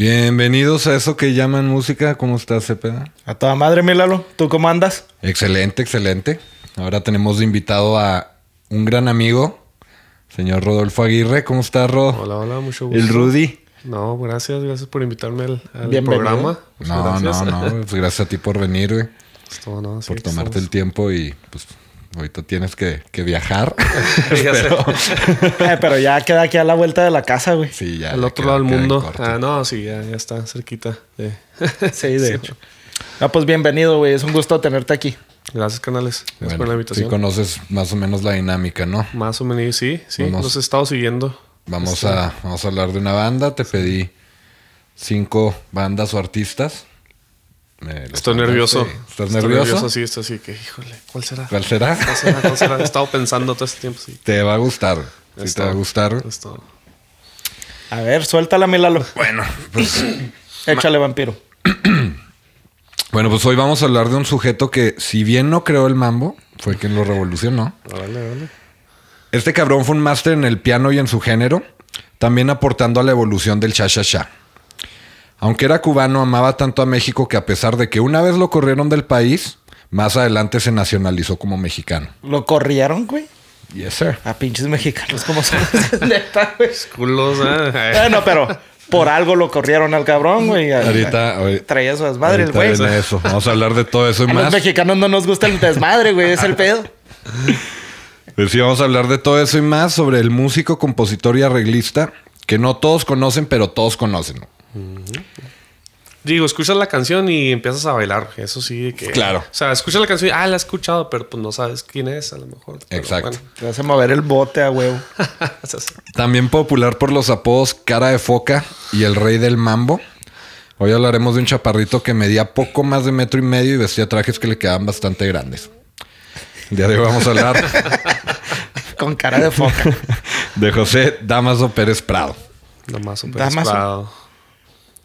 Bienvenidos a eso que llaman música. ¿Cómo estás, Cepeda? A toda madre, Melalo, ¿Tú cómo andas? Excelente, excelente. Ahora tenemos invitado a un gran amigo, señor Rodolfo Aguirre. ¿Cómo estás, Rod? Hola, hola, mucho gusto. El Rudy. No, gracias, gracias por invitarme al, programa. no, no, no, pues gracias a ti por venir, güey. por tomarte el tiempo y pues ahorita tienes que, viajar. Eh, pero... ya queda aquí a la vuelta de la casa, güey. Sí, ya. Al otro lado del mundo. Ah, no, sí, ya, está cerquita. sí, de hecho. Ah, pues bienvenido, güey. Es un gusto tenerte aquí. Gracias, canales. Gracias bueno, por la invitación. Sí, conoces más o menos la dinámica, ¿no? Más o menos, sí, sí. los he estado siguiendo. Vamos, este, a, vamos a hablar de una banda. Te pedí cinco bandas o artistas. Estoy nervioso. ¿Estás Estoy nervioso? Sí, esto así que, híjole, ¿cuál será? ¿Cuál será? ¿Cuál será? He estado pensando todo este tiempo. Sí. Te va a gustar. te va a gustar. A ver, suéltala, Lalo. Bueno, pues. Échale, vampiro. bueno, pues hoy vamos a hablar de un sujeto que, si bien no creó el mambo, fue quien lo revolucionó. Este cabrón fue un máster en el piano y en su género, también aportando a la evolución del cha-cha-cha. Aunque era cubano, amaba tanto a México que a pesar de que una vez lo corrieron del país, más adelante se nacionalizó como mexicano. ¿Lo corrieron, güey? Yes, sir. A pinches mexicanos como son. neta, Bueno, ah, pero por algo lo corrieron al cabrón, güey. Ahorita, traía su desmadre el güey. eso. Vamos a hablar de todo eso y a más. Los mexicanos no nos gusta el desmadre, güey, es el pedo. Pues sí, vamos a hablar de todo eso y más sobre el músico, compositor y arreglista que no todos conocen, pero todos conocen. Digo, escuchas la canción y empiezas a bailar. Eso sí, que. Claro. O sea, escuchas la canción y, ah, la he escuchado, pero pues no sabes quién es, a lo mejor. Exacto. Te hace mover el bote a huevo. También popular por los apodos Cara de Foca y El Rey del Mambo. Hoy hablaremos de un chaparrito que medía poco más de metro y medio y vestía trajes que le quedaban bastante grandes. El de hoy vamos a hablar. Con cara de foca. de José Damaso Pérez Prado. Damaso Pérez Prado.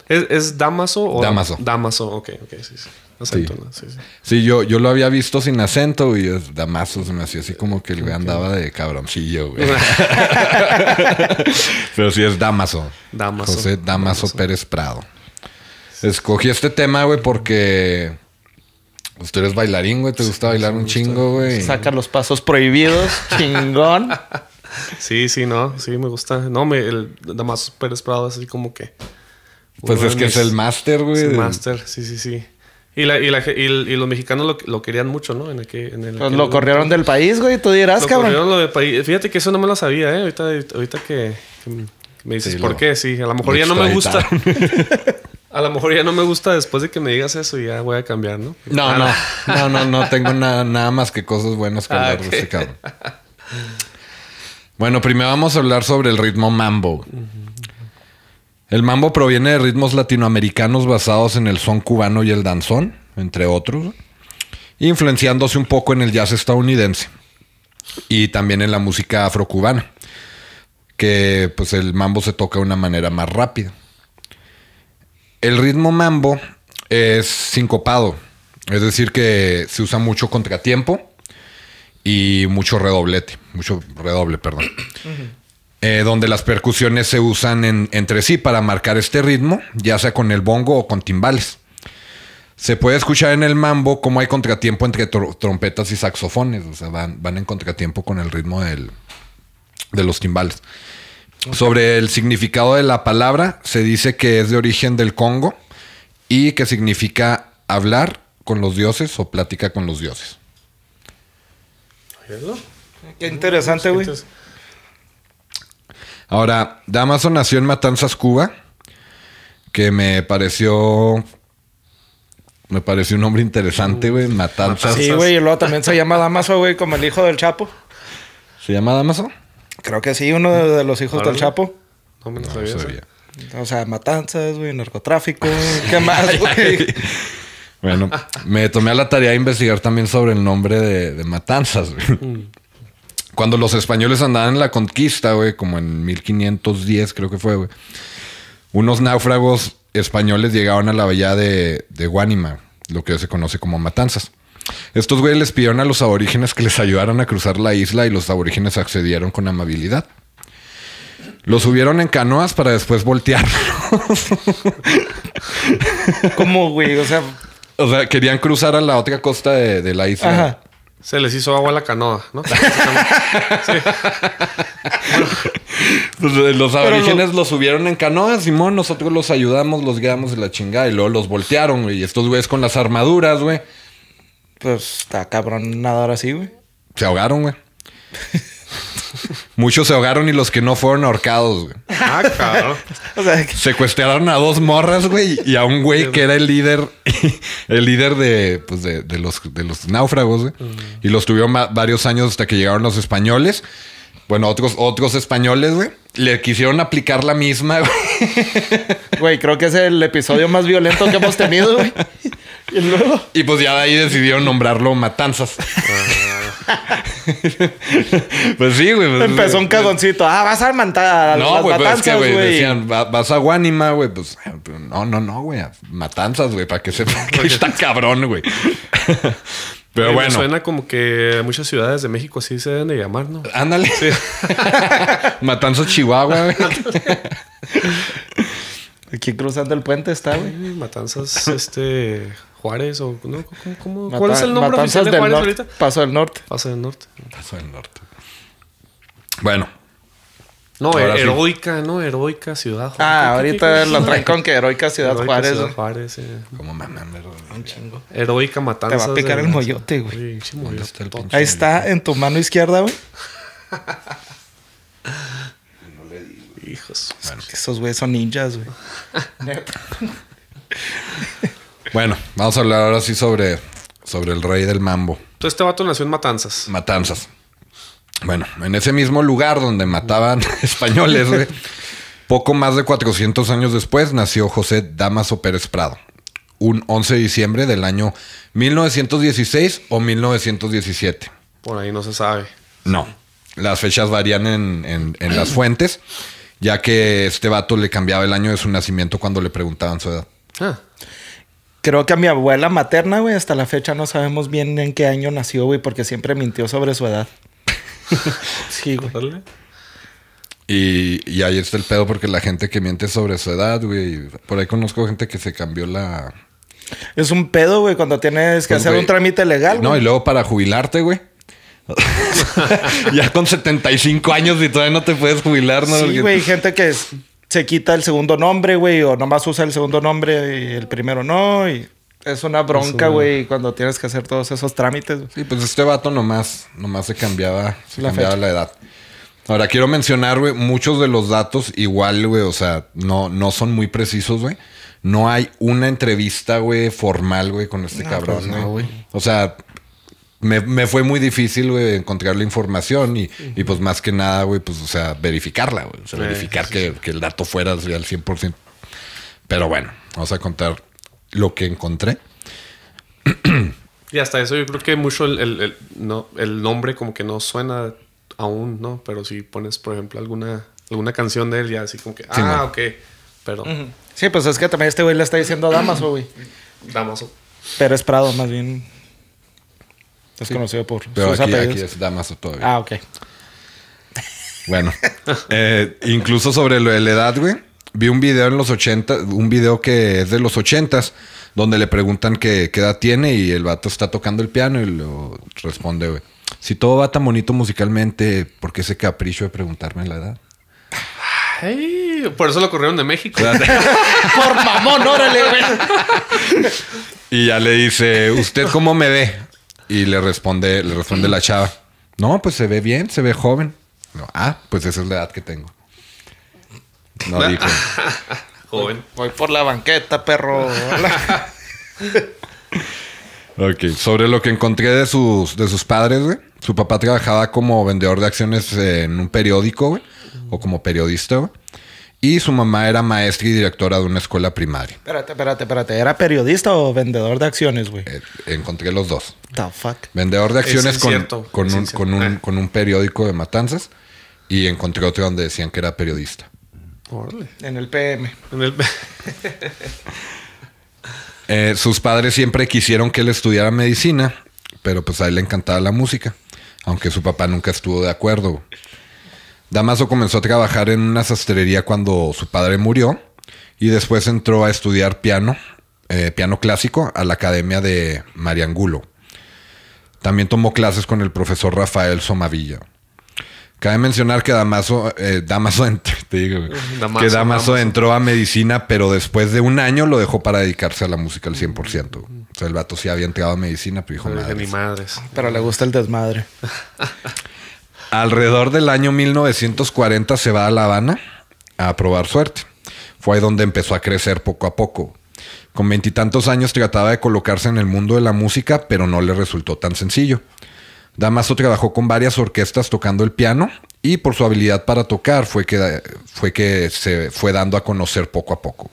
¿Es, Damaso o Damaso? Damaso, ok, ok, sí, sí. Acento, sí. Sí, sí. yo, yo lo había visto sin acento y es Damaso se me hacía así como que el andaba de cabroncillo, güey. Pero sí es Damaso. Damaso. José Damaso, Pérez Prado. Escogí este tema, güey, porque. Usted pues, tú eres bailarín, güey. Te gusta bailar un chingo, güey. Saca los pasos prohibidos, chingón. Sí, sí, no. Sí, me gusta. No, el Damaso Pérez Prado es así como que pues es que es el máster, güey. el máster, sí, sí, sí. Y, la, y, la, y, los mexicanos lo, lo, querían mucho, ¿no? En en el pues lo corrieron del país, güey. Tú dirás, lo cabrón. Corrieron del país. Fíjate que eso no me lo sabía, ¿eh? Ahorita, que, me dices, ¿por qué? Sí, a lo mejor ya no me gusta. a lo mejor ya no me gusta después de que me digas eso y ya voy a cambiar, ¿no? No, ah, no, no, no, no tengo nada, más que cosas buenas que ah, hablar de este cabrón. Bueno, primero vamos a hablar sobre el ritmo mambo. El mambo proviene de ritmos latinoamericanos basados en el son cubano y el danzón, entre otros, influenciándose un poco en el jazz estadounidense y también en la música afrocubana, que pues el mambo se toca de una manera más rápida. El ritmo mambo es sincopado, es decir, que se usa mucho contratiempo y mucho redoblete, mucho redoble, perdón. Eh, donde las percusiones se usan entre sí para marcar este ritmo, ya sea con el bongo o con timbales. Se puede escuchar en el mambo cómo hay contratiempo entre trompetas y saxofones, o sea, van, en contratiempo con el ritmo de los timbales. Sobre el significado de la palabra, se dice que es de origen del Congo y que significa hablar con los dioses o plática con los dioses. Qué interesante, güey. Ahora, Damaso nació en Matanzas, Cuba, que me pareció me pareció un hombre interesante, güey. Matanzas. Sí, güey. Y luego también se llama Damaso, güey, como el hijo del Chapo. ¿Se llama Damaso? Creo que sí, uno de, los hijos del Chapo. No me sabía. O sea, matanzas, güey, narcotráfico. ¿Qué más, güey? bueno, me tomé a la tarea de investigar también sobre el nombre de, Matanzas, güey. Mm. Cuando los españoles andaban en la conquista, güey, como en 1510 creo que fue, güey. Unos náufragos españoles llegaron a la bahía de, Guánima, lo que hoy se conoce como Matanzas. Estos güeyes les pidieron a los aborígenes que les ayudaran a cruzar la isla y los aborígenes accedieron con amabilidad. Los subieron en canoas para después voltearlos. ¿Cómo, güey? O sea... O sea, querían cruzar a la otra costa de, de la isla. Ajá. Se les hizo agua la canoa, ¿no? Pues, eh, los aborígenes los subieron en canoa, Simón. Nosotros los ayudamos, los guiamos de la chingada. Y luego los voltearon, güey. Y estos güeyes con las armaduras, güey. Pues está cabrón nadar así, güey. Se ahogaron, güey. Muchos se ahogaron y los que no fueron ahorcados, Ah, Secuestraron a dos morras, y a un güey que era el líder, el líder de, pues, de, los, náufragos, mm. Y los tuvieron varios años hasta que llegaron los españoles bueno, otros, otros españoles, güey, le quisieron aplicar la misma, güey. Güey, creo que es el episodio más violento que hemos tenido, güey. Y luego. Y pues ya de ahí decidieron nombrarlo Matanzas. Ah. pues sí, güey. Pues, Empezó un pues, cagoncito. Ah, vas a matar. No, güey, pues es que, güey, decían, vas a Guánima, güey. Pues, eh, pues no, no, no, güey. Matanzas, güey, para que sepa que está cabrón, güey. Pero eh, bueno. suena como que muchas ciudades de México así se deben de llamar, ¿no? Ándale. Sí. Matanzas, Chihuahua, Aquí cruzando el puente está, güey. Matanzas, este. Juárez o. ¿no? ¿Cómo, ¿Cuál es el nombre oficial de Juárez ahorita? Paso del Norte. Paso del Norte. Paso del Norte. Bueno, no, heroica, ¿no? Heroica Ciudad Juárez. Ah, ahorita lo traen con que heroica Ciudad Juárez. Como Juárez, eh. Como Un chingo. Heroica Matanza. Te va a picar el moyote, güey. Ahí está, en tu mano izquierda, güey. no le digo. Hijos. esos güeyes son ninjas, güey. bueno, vamos a hablar ahora sí sobre, sobre el rey del mambo. Entonces, este vato nació en Matanzas. Matanzas. Bueno, en ese mismo lugar donde mataban españoles, poco más de 400 años después nació José Damaso Pérez Prado, un 11 de diciembre del año 1916 o 1917. Por ahí no se sabe. No, las fechas varían en, las fuentes, ya que este vato le cambiaba el año de su nacimiento cuando le preguntaban su edad. Ah. Creo que a mi abuela materna, güey, hasta la fecha no sabemos bien en qué año nació, güey, porque siempre mintió sobre su edad. sí, güey. Y, ahí está el pedo porque la gente que miente sobre su edad, güey. Por ahí conozco gente que se cambió la... Es un pedo, güey, cuando tienes que pues, hacer un trámite legal. No, y luego para jubilarte, güey. ya con 75 años y todavía no te puedes jubilar, ¿no? Sí, güey, gente que se quita el segundo nombre, güey, o nomás usa el segundo nombre y el primero no. Y es una bronca, güey, cuando tienes que hacer todos esos trámites. Sí, pues este vato nomás, nomás se cambiaba, se la cambiaba la edad. Ahora quiero mencionar, güey, muchos de los datos igual, güey, o sea, no, no son muy precisos, güey. No hay una entrevista, güey, formal, güey, con este pues cabrón, güey. o sea, me, fue muy difícil, güey, encontrar la información y, pues más que nada, güey, pues, o sea, verificarla, güey. verificar que, que, el dato fuera al 100%. Pero bueno, vamos a contar lo que encontré. y hasta eso yo creo que mucho el, no, el nombre como que no suena aún, ¿no? Pero si pones, por ejemplo, alguna, alguna canción de él, ya así como que, ah, ok, pero... Sí, pues es que también este güey le está diciendo Damaso, güey. Damaso. Pero es Prado, más bien. Es conocido por Pero aquí, es Damaso todavía. Ah, ok. Bueno, eh, incluso sobre lo de la edad, güey. Vi un video en los 80, un video que es de los 80 donde le preguntan qué, edad tiene y el vato está tocando el piano y lo responde, Si todo va tan bonito musicalmente, ¿por qué ese capricho de preguntarme la edad? Ay, por eso lo corrieron de México. por mamón, órale, Y ya le dice, ¿usted cómo me ve? Y le responde, le responde la chava. No, pues se ve bien, se ve joven. ah, pues esa es la edad que tengo. No dijo. joven. Voy, por la banqueta, perro. sobre lo que encontré de sus, de sus padres, güey. Su papá trabajaba como vendedor de acciones en un periódico, güey. O como periodista, güey. Y su mamá era maestra y directora de una escuela primaria. Espérate, espérate, espérate. ¿Era periodista o vendedor de acciones, güey? Eh, encontré los dos. fuck. Vendedor de acciones con, con, un, ah. con, un, periódico de matanzas. Y encontré otro donde decían que era periodista. En el PM. Eh, sus padres siempre quisieron que él estudiara medicina, pero pues a él le encantaba la música, aunque su papá nunca estuvo de acuerdo. Damaso comenzó a trabajar en una sastrería cuando su padre murió y después entró a estudiar piano, eh, piano clásico, a la Academia de Mariangulo. También tomó clases con el profesor Rafael Somavilla. Cabe mencionar que Damaso, eh, Damaso, que entró a medicina, pero después de un año lo dejó para dedicarse a la música al 100%. O sea, el vato sí había entrado a medicina, pero dijo, de Mi madre. Pero le gusta el desmadre. Alrededor del año 1940 se va a La Habana a probar suerte. Fue ahí donde empezó a crecer poco a poco. Con veintitantos años trataba de colocarse en el mundo de la música, pero no le resultó tan sencillo. Damaso trabajó con varias orquestas tocando el piano y por su habilidad para tocar fue que, fue que se fue dando a conocer poco a poco.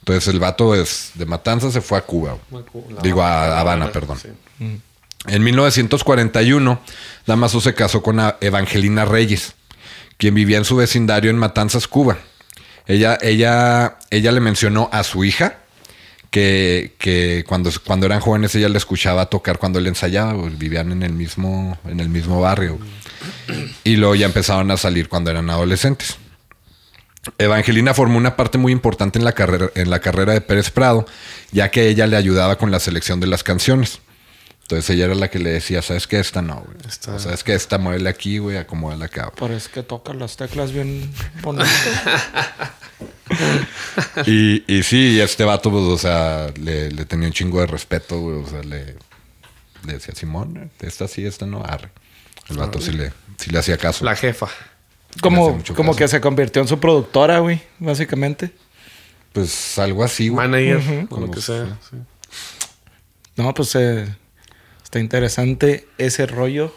Entonces el vato de Matanzas se fue a Cuba. Digo, a Habana, perdón. Mm. En 1941, Damaso se casó con Evangelina Reyes, quien vivía en su vecindario en Matanzas, Cuba. Ella, ella, ella le mencionó a su hija que, que, cuando, cuando eran jóvenes ella le escuchaba tocar cuando él ensayaba, pues, vivían en el mismo, en el mismo barrio. Mm. Y luego ya empezaron a salir cuando eran adolescentes. Evangelina formó una parte muy importante en la, carrera, en la carrera de Pérez Prado, ya que ella le ayudaba con la selección de las canciones. Entonces ella era la que le decía, ¿sabes qué? Esta no, güey. ¿Sabes que Esta muévele aquí, güey, acomódala acá. Pero es que toca las teclas bien y, y sí, este vato, pues, o sea, le, tenía un chingo de respeto, güey. O sea, le, le decía, Simón, esta sí, esta no, arre. El vato sí le, le hacía caso. La jefa. Como, como que se convirtió en su productora, güey, básicamente. Pues algo así, güey. Manager, como, que sea. No, pues eh, está interesante ese rollo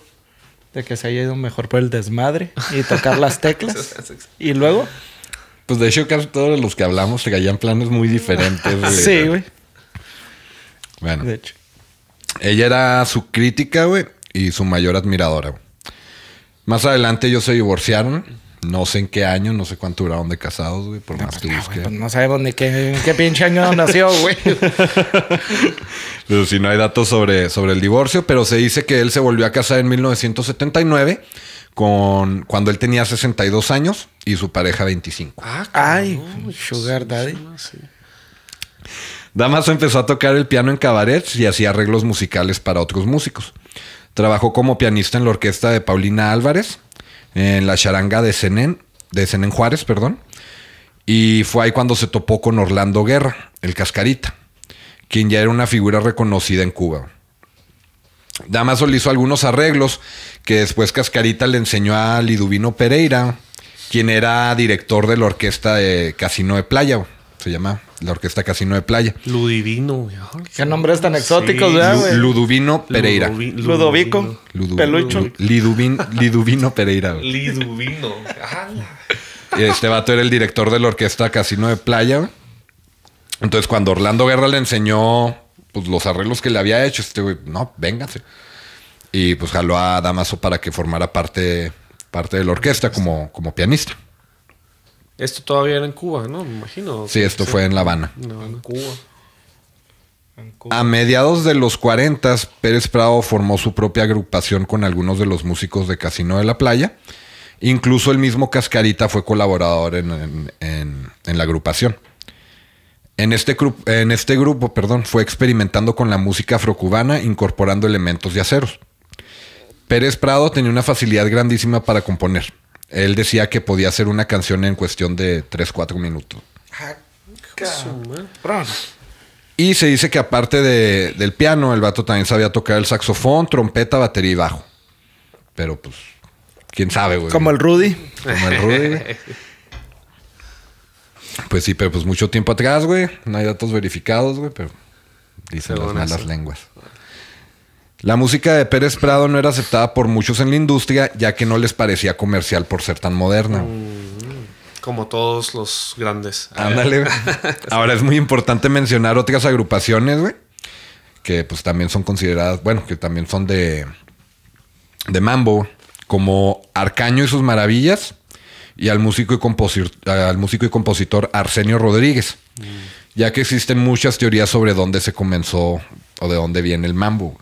de que se haya ido mejor por el desmadre y tocar las teclas. y luego. Pues de hecho, casi todos los que hablamos se caían planes muy diferentes. sí, güey. Bueno. De hecho. Ella era su crítica, güey, y su mayor admiradora. Más adelante ellos se divorciaron no sé en qué año, no sé cuánto duraron de casados, güey, por no, más que pues, ah, no, sabemos ni qué, qué pinche año nació, güey. pero si no hay datos sobre, sobre el divorcio, pero se dice que él se volvió a casar en 1979 con cuando él tenía 62 años y su pareja 25. Ah, ay, pues, sugar daddy. Damaso empezó a tocar el piano en cabarets y hacía arreglos musicales para otros músicos. Trabajó como pianista en la orquesta de Paulina Álvarez, en la charanga de Senén de Juárez, perdón. Y fue ahí cuando se topó con Orlando Guerra, el cascarita, quien ya era una figura reconocida en Cuba. Damaso le hizo algunos arreglos que después Cascarita le enseñó a Liduvino Pereira, quien era director de la orquesta de Casino de Playa se llama la Orquesta Casino de Playa. Ludivino. Qué nombres tan exótico, güey? Luduvino Pereira. Ludovico. Luduvino Pelucho. Liduvino Pereira. Güey. Liduvino. este vato era el director de la Orquesta Casino de Playa. Entonces, cuando Orlando Guerra le enseñó pues, los arreglos que le había hecho, este güey, no, véngase. Y pues jaló a Damaso para que formara parte, parte de la orquesta como, como pianista. Esto todavía era en Cuba, ¿no? Me imagino. Sí, esto fue en La Habana. No, en Cuba. A mediados de los 40, Pérez Prado formó su propia agrupación con algunos de los músicos de Casino de la Playa. Incluso el mismo Cascarita fue colaborador en, la agrupación. En este, en este grupo perdón, fue experimentando con la música afrocubana, incorporando elementos de aceros. Pérez Prado tenía una facilidad grandísima para componer. Él decía que podía hacer una canción en cuestión de 3, 4 minutos. Ah, y se dice que aparte del piano, el vato también sabía tocar el saxofón, trompeta, batería y bajo. Pero pues, quién sabe, güey. Como el Rudy. Como el Rudy, Pues sí, pero pues mucho tiempo atrás, güey. No hay datos verificados, güey, pero dicen las malas lenguas. La música de Pérez Prado no era aceptada por muchos en la industria, ya que no les parecía comercial por ser tan moderna. Mm, como todos los grandes. Ándale. Ahora es muy importante mencionar otras agrupaciones, güey, que pues también son consideradas, bueno, que también son de, de mambo, como Arcaño y sus maravillas, y al músico y, compositor, al músico y compositor Arsenio Rodríguez, mm. ya que existen muchas teorías sobre dónde se comenzó o de dónde viene el mambo.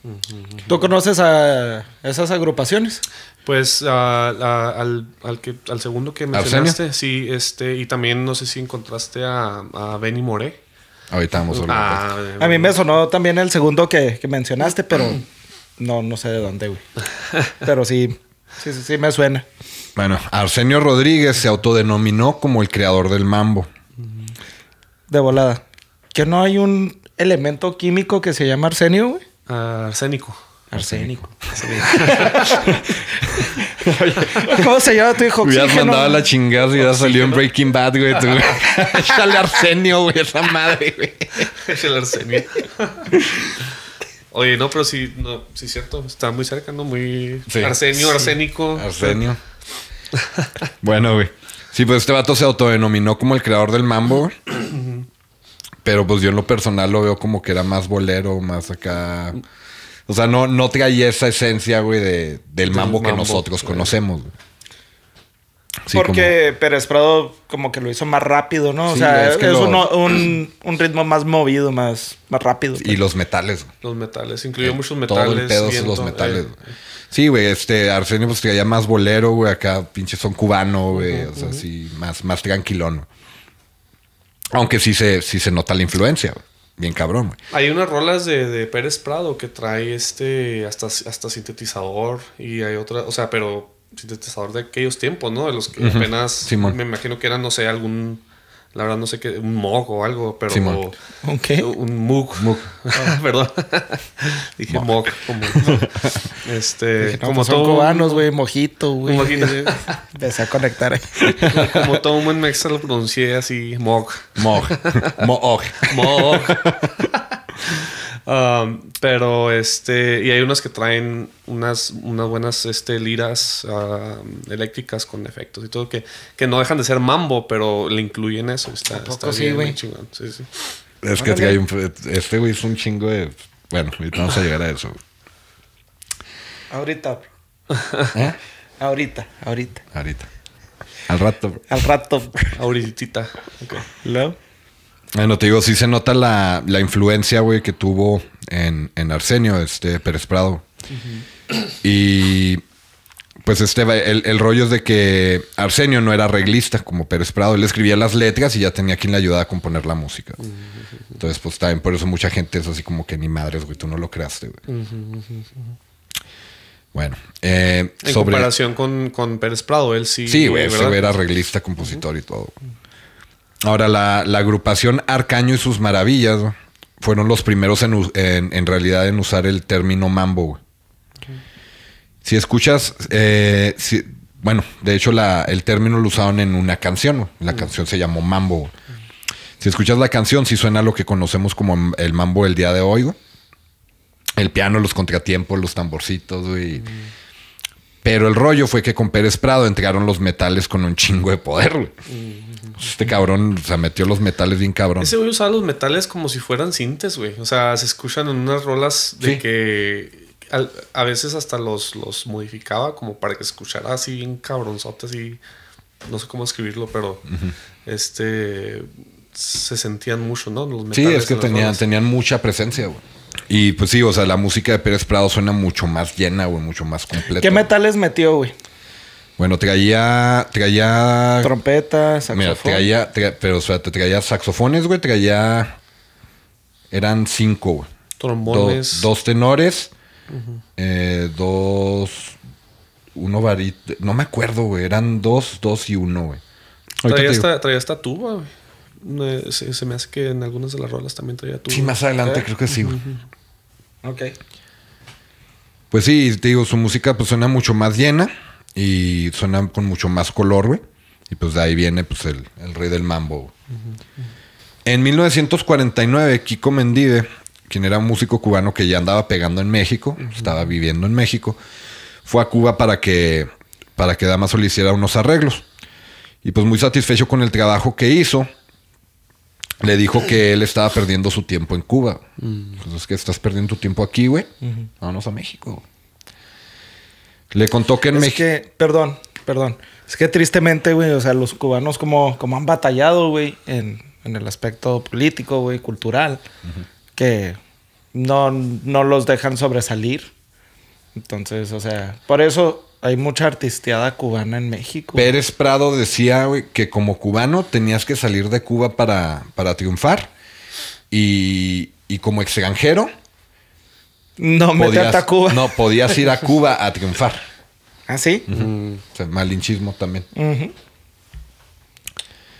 ¿Tú conoces a esas agrupaciones? Pues al, al, que, al segundo que mencionaste, sí, este, y también no sé si encontraste a, Benny Moré. Ahorita vamos a ah, A mí me sonó también el segundo que, mencionaste, pero no, no sé de dónde, güey. pero sí, sí, sí me suena. Bueno, Arsenio Rodríguez se autodenominó como el creador del mambo. De volada. Que no hay un elemento químico que se llama arsenio, güey? Ah, arsénico. Arsénico. ¿Cómo se llama tu hijo? Hubieras mandado a la chingada y ya salió en Breaking Bad, güey. Échale arsenio, güey, esa madre, güey. Échale arsenio. Oye, no, pero sí, no, sí es cierto. Está muy cerca, ¿no? Muy arsenio, arsénico. Arsenio. bueno, güey. Sí, pues este vato se autodenominó como el creador del mambo, güey. Pero pues yo en lo personal lo veo como que era más bolero, más acá. O sea, no, no traía esa esencia, güey, de, del mambo, que nosotros conocemos. Porque Pérez Prado como que lo hizo más rápido, ¿no? o sea, es, un, ritmo más movido, más, más rápido. Y pues. los metales. Los metales, incluyó eh, muchos metales. Todo el pedo los metales. Eh. Sí, güey, este Arsenio pues traía más bolero, güey, acá pinche son cubano, güey, o sea, sí, más, más ¿no? Aunque sí se, sí se nota la influencia, Bien cabrón, Hay unas rolas de, Pérez Prado que trae este hasta, hasta sintetizador y hay otra, o sea, pero sintetizador de aquellos tiempos, ¿no? De los que apenas me imagino que eran, no sé, algún la verdad no sé qué, un mug o algo, pero... ¿Un qué? Un mug. Perdón. Dije mug. como, este, como pues cubanos, güey, mojito, güey. Mojito. Empecé a conectar. como todo un buen mexa lo pronuncié así, mog. Mog. Mug. Mog. Um, pero este, y hay unas que traen unas, unas buenas este, liras um, eléctricas con efectos y todo, que, que no dejan de ser mambo, pero le incluyen eso. Está, está chingón. Es que este güey es un chingo de. Bueno, vamos a llegar a eso. Ahorita. ¿Eh? Ahorita, ahorita. Ahorita. Al rato. Al rato. ahorita Okay. Bueno, te digo, sí se nota la, la influencia, güey, que tuvo en, Arsenio, este Pérez Prado. Y pues este, el, el, rollo es de que Arsenio no era reglista como Pérez Prado. Él escribía las letras y ya tenía quien le ayudaba a componer la música. Entonces, pues también por eso mucha gente es así como que ni madres, güey, tú no lo creaste, güey. Bueno, eh, en comparación con, con, Pérez Prado, él sí. Sí, güey, era reglista, compositor y todo. Ahora, la, agrupación Arcaño y sus maravillas fueron los primeros en, realidad en usar el término mambo. Si escuchas, eh, bueno, de hecho el término lo usaron en una canción. La mm. canción se llamó mambo. Si escuchas la canción, sí suena lo que conocemos como el mambo del día de hoy. El piano, los contratiempos, los tamborcitos, y... Mm. Pero el rollo fue que con Pérez Prado entregaron los metales con un chingo de poder. Mm. Este cabrón, o sea, metió los metales bien cabrón. Ese güey usaba los metales como si fueran cintes, güey. O sea, se escuchan en unas rolas de que a veces hasta los, los modificaba como para que escuchara así bien cabronzote, así. No sé cómo escribirlo, pero este se sentían mucho, ¿no? Los metales sí, es que tenían, tenían mucha presencia, güey. Y pues sí, o sea, la música de Pérez Prado suena mucho más llena, güey, mucho más completa. ¿Qué metales metió, güey? Bueno, traía. traía Trompeta, saxofón. Mira, traía. pero, o sea, te traía saxofones, güey. Traía. Eran cinco, güey. Trombones. dos tenores. Eh, dos. Uno varito. No me acuerdo, güey. Eran dos, dos y uno, güey. Traía esta, traía esta tuba, güey. se, me hace que en algunas de las rolas también traía tuba. Sí, más adelante ¿Eh? creo que sí, güey. Ok. Pues sí, te digo, su música pues suena mucho más llena. Y suena con mucho más color, güey. Y pues de ahí viene pues, el, rey del mambo. En 1949, Kiko Mendive, quien era un músico cubano que ya andaba pegando en México, estaba viviendo en México, fue a Cuba para que, para que Damaso le hiciera unos arreglos. Y pues muy satisfecho con el trabajo que hizo, le dijo que él estaba perdiendo su tiempo en Cuba. Entonces, mm. pues, que estás perdiendo tu tiempo aquí, güey. Vámonos a México. Le contó que en México. perdón, perdón. Es que tristemente, güey, o sea, los cubanos como, como han batallado, güey, en, el aspecto político, güey, cultural, que no, no los dejan sobresalir. Entonces, o sea, por eso hay mucha artisteada cubana en México. Pérez Prado decía güey, que como cubano tenías que salir de Cuba para, para triunfar. Y, y como extranjero no, podías, a Cuba. No, podías ir a Cuba a triunfar. ¿Ah, sí? malinchismo también.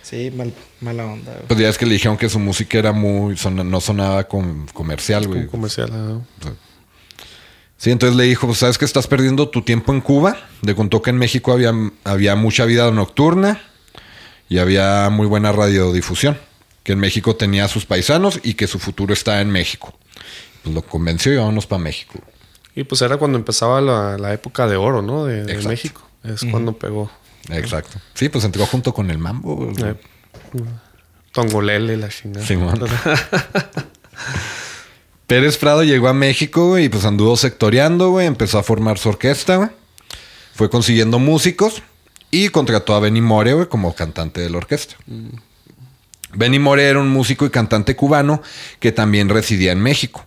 Sí, mala onda. Pues ya es que le dijeron que su música era muy. no sonaba comercial, güey. Muy comercial, Sí, entonces le dijo: ¿Sabes que estás perdiendo tu tiempo en Cuba? Le contó que en México había, había mucha vida nocturna y había muy buena radiodifusión. Que en México tenía a sus paisanos y que su futuro está en México pues, lo convenció y vámonos para México. Y pues era cuando empezaba la, época de oro, ¿no? De, México. Es cuando pegó. Exacto. Sí, pues entró junto con el mambo. Eh, tongolele, la chingada. Sí, Pérez Prado llegó a México y pues anduvo sectoreando, güey. Empezó a formar su orquesta, Fue consiguiendo músicos y contrató a Benny More, como cantante de la orquesta. Mm. Benny More era un músico y cantante cubano que también residía en México.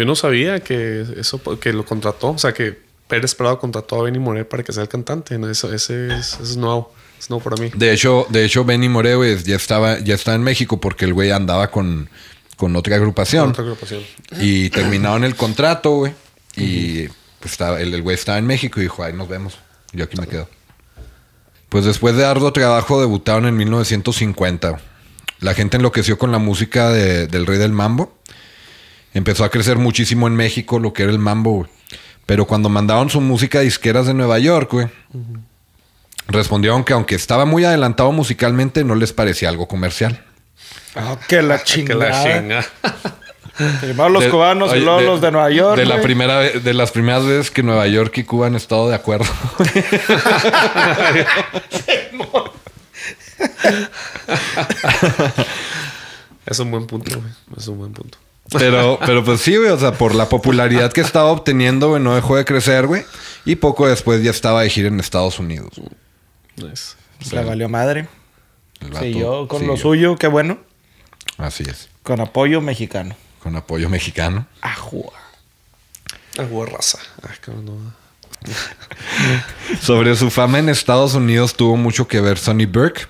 Yo no sabía que eso lo contrató, o sea que Pérez Prado contrató a Benny Moré para que sea el cantante. ¿no? Eso, ese es, nuevo. Es nuevo para mí. De hecho, de hecho Benny Moré ya estaba ya en México porque el güey andaba con, otra agrupación. otra agrupación. Y terminaron el contrato, güey. Y pues estaba, el, güey estaba en México y dijo, ahí nos vemos. Yo aquí me quedo. Pues después de arduo trabajo debutaron en 1950. La gente enloqueció con la música de, del Rey del Mambo empezó a crecer muchísimo en México lo que era el mambo, Pero cuando mandaron su música a disqueras de Nueva York, güey, respondieron que aunque estaba muy adelantado musicalmente, no les parecía algo comercial. Ah, que la ah, chingada. la chinga. los cubanos y luego los de Nueva York. De, la primera, de las primeras veces que Nueva York y Cuba han estado de acuerdo. es un buen punto, güey. Es un buen punto. Pero, pero pues sí, güey. O sea, por la popularidad que estaba obteniendo, güey, no dejó de crecer, güey. Y poco después ya estaba de gira en Estados Unidos. Se pues, la valió madre. yo con lo suyo, qué bueno. Así es. Con apoyo mexicano. Con apoyo mexicano. Ajua. agua raza. Ah, Sobre su fama en Estados Unidos tuvo mucho que ver Sonny Burke,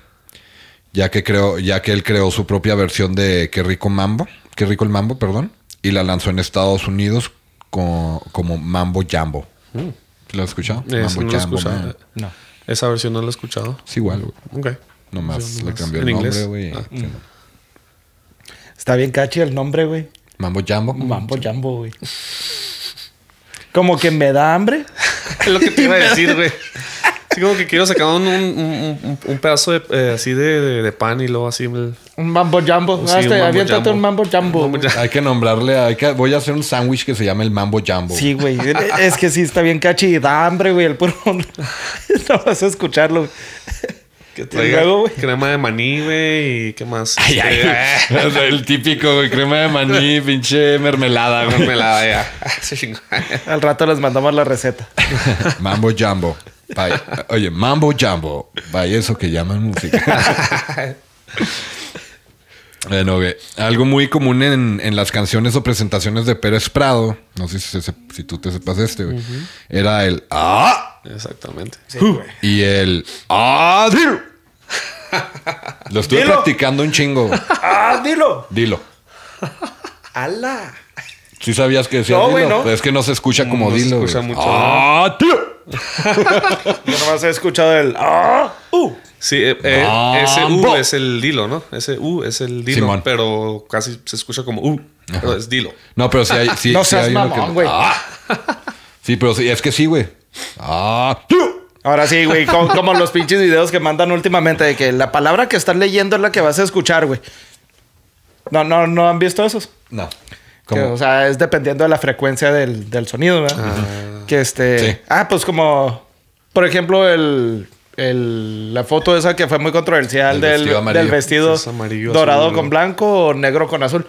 ya que, creó, ya que él creó su propia versión de Qué rico mambo. Qué rico el mambo, perdón. Y la lanzó en Estados Unidos como, como Mambo Jambo. ¿Lo mm. ¿La has escuchado? Eh, mambo no No. Esa versión no la he escuchado. Es igual, güey. Ok. Nomás sí, le cambió el nombre, güey. Ah. Está bien caché el nombre, güey. Mambo Jambo. Mambo Jambo, güey. Como que me da hambre. es lo que te iba a decir, güey. Sí, como que quiero sacar un, un, un, pedazo eh, así de, de, pan y luego así me mambo jumbo. un mambo Hay que nombrarle, voy a hacer un sándwich que se llama el mambo jumbo. Sí, güey. es que sí, está bien cachi hambre, güey. El puro. no vas a escucharlo. Que crema de maní, güey, y qué más. Eh, el típico, güey, crema de maní, pinche mermelada, mermelada, ya. Al rato les mandamos la receta. mambo jumbo. Oye, mambo jumbo. Vaya eso que llaman música. Bueno, eh, algo muy común en, las canciones o presentaciones de Pérez Prado, no sé si, tú te sepas este, era el ¡Ah! Exactamente. y el ¡Ah! Dilo! Lo estuve practicando un chingo. ¡Ah! Dilo. Dilo. ¡Ala! Sí sabías que decía dilo, es que no se escucha como dilo. Se escucha mucho, ¡Ah! Dilo. Yo nomás he escuchado el. ¡Ah! Uh. Sí, eh, eh, ah, ese es el dilo, ¿no? Ese U es el dilo, pero casi se escucha como U, pero es dilo. No, pero sí hay. güey. Sí, pero es que sí, güey. ¡Ah! Ahora sí, güey, como, los pinches videos que mandan últimamente de que la palabra que están leyendo es la que vas a escuchar, güey. No, no, no han visto esos. No o sea, es dependiendo de la frecuencia del, sonido, ¿verdad? que este. Ah, pues como. Por ejemplo, la foto esa que fue muy controversial del vestido, Del vestido dorado con blanco o negro con azul.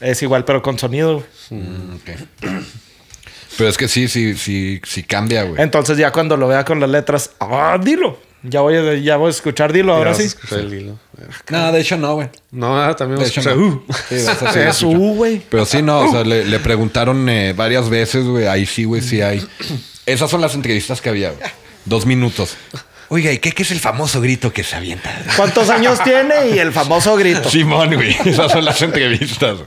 Es igual, pero con sonido. Mm, pero es que sí, sí, sí, sí cambia, güey. Entonces ya cuando lo vea con las letras, ¡ah, dilo! Ya voy, a, ya voy a escuchar Dilo ahora sí. No, de hecho no, güey. No, ah, también de es U, uh, güey. Pero sí, no, o sea, uh. le, preguntaron eh, varias veces, güey. Ahí sí, güey, sí hay. Esas son las entrevistas que había, güey. Dos minutos. Oiga, ¿y qué, qué, es el famoso grito que se avienta? ¿Cuántos años tiene y el famoso grito? Simón, güey. Esas son las entrevistas.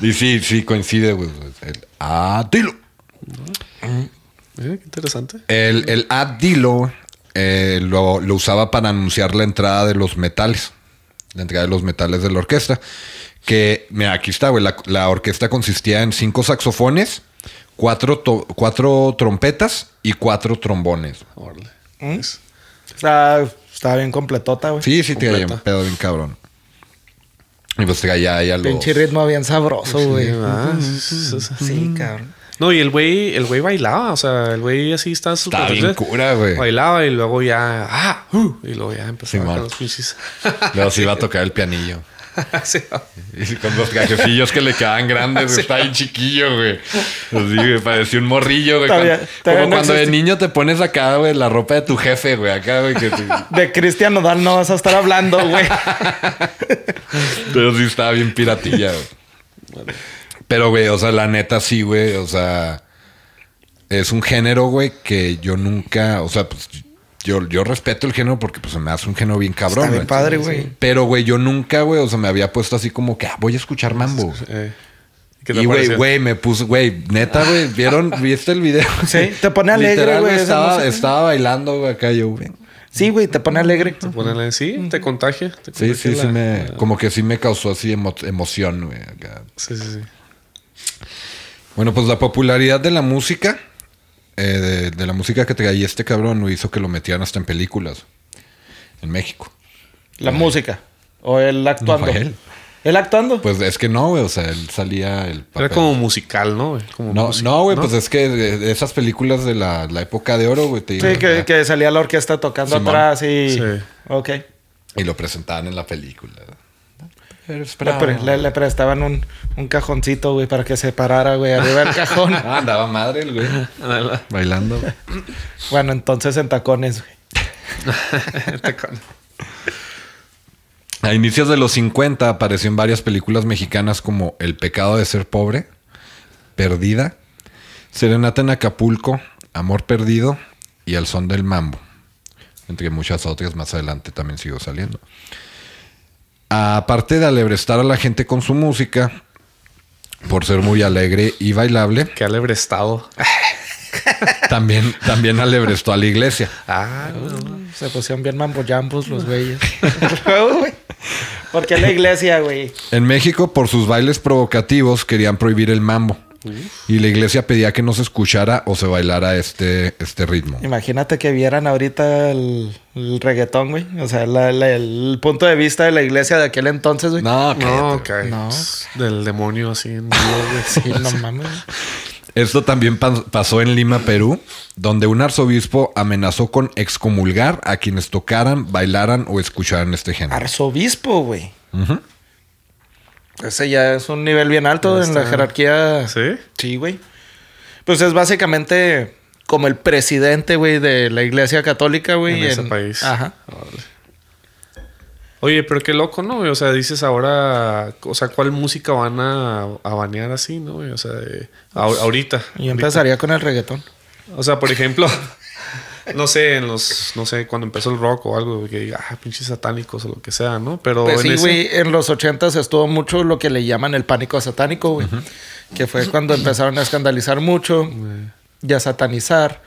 Y sí, sí, coincide, güey. El A-Dilo. ¿Eh? qué interesante. El, el dilo eh, lo, usaba para anunciar la entrada de los metales, la entrada de los metales de la orquesta. Que, mira, aquí está, güey, la, orquesta consistía en cinco saxofones, cuatro, cuatro trompetas y cuatro trombones. Orle. estaba ¿Eh? bien completota, güey. Sí, sí, tiene Un pedo bien cabrón. Y pues ya, ya algo. Pinche ritmo bien sabroso, güey. sí, cabrón. No, y el güey, el güey bailaba, o sea, el güey así está súper. cura, güey. Bailaba y luego ya, ah, uh, y luego ya empezaba a los pinches. luego sí iba a tocar el pianillo. sí, y con los gajecillos que le quedaban grandes, está ahí chiquillo, güey. Así, pues parecía un morrillo, güey. como cuando de niño te pones acá, güey, la ropa de tu jefe, güey, acá, güey. De Cristiano Nodal no vas a estar hablando, güey. Pero sí estaba bien piratilla, güey. Pero, güey, o sea, la neta sí, güey. O sea, es un género, güey, que yo nunca, o sea, pues yo, yo respeto el género porque pues se me hace un género bien cabrón. Está padre, güey. Pero, güey, yo nunca, güey, o sea, me había puesto así como que ah, voy a escuchar mambo. Y, güey, güey, me puse, güey, neta, güey, ¿vieron? ¿Viste el video? Sí, te pone alegre, güey. Estaba, estaba bailando, güey, acá yo, güey. Sí, güey, te pone alegre. Te pone alegre, sí, te contagia. sí, sí, sí, me, como que sí me causó así emoción, güey. Sí, sí, sí. Bueno, pues la popularidad de la música, eh, de, la música que traía este cabrón, lo hizo que lo metieran hasta en películas en México. ¿La música? ¿O el actuando? El actuando? Pues es que no, güey. O sea, él salía el Era como musical, ¿no? no, no, güey. Pues es que esas películas de la, época de oro, güey. Te sí, que, salía la orquesta tocando atrás y... Sí. Ok. Y lo presentaban en la película. Le, prestaban un, cajoncito, güey, para que se parara, güey, arriba del cajón. Ah, andaba madre el güey. Bailando. bueno, entonces en tacones, güey. tacones. A inicios de los 50 apareció en varias películas mexicanas como El pecado de ser pobre, Perdida, Serenata en Acapulco, Amor perdido y Al son del mambo. Entre muchas otras más adelante también siguió saliendo. Aparte de alebrestar a la gente con su música, por ser muy alegre y bailable. Qué alebrestado. También, también alebrestó a la iglesia. Ah, se pusieron bien mamboyambos los güeyes. porque qué la iglesia, güey? En México, por sus bailes provocativos, querían prohibir el mambo. Y la iglesia pedía que no se escuchara o se bailara este, este ritmo. Imagínate que vieran ahorita el, reggaetón, güey. O sea, el punto de vista de la iglesia de aquel entonces, güey. No, no, no. Del demonio así. Esto también pasó en Lima, Perú, donde un arzobispo amenazó con excomulgar a quienes tocaran, bailaran o escucharan este género. Arzobispo, güey. Ajá. Ese ya es un nivel bien alto en la jerarquía. Sí. Sí, güey. Pues es básicamente como el presidente, güey, de la iglesia católica, güey. En, ese país. Ajá. Oye, pero qué loco, ¿no? O sea, dices ahora, o sea, ¿cuál música van a, a banear así, no? O sea, ahorita. Yo empezaría con el reggaetón. O sea, por ejemplo, no sé, en los, no sé, cuando empezó el rock o algo, que diga, ah, pinches satánicos o lo que sea, ¿no? Pero pues en sí, güey, en los ochentas estuvo mucho lo que le llaman el pánico satánico, güey, que fue cuando empezaron a escandalizar mucho ya y a satanizar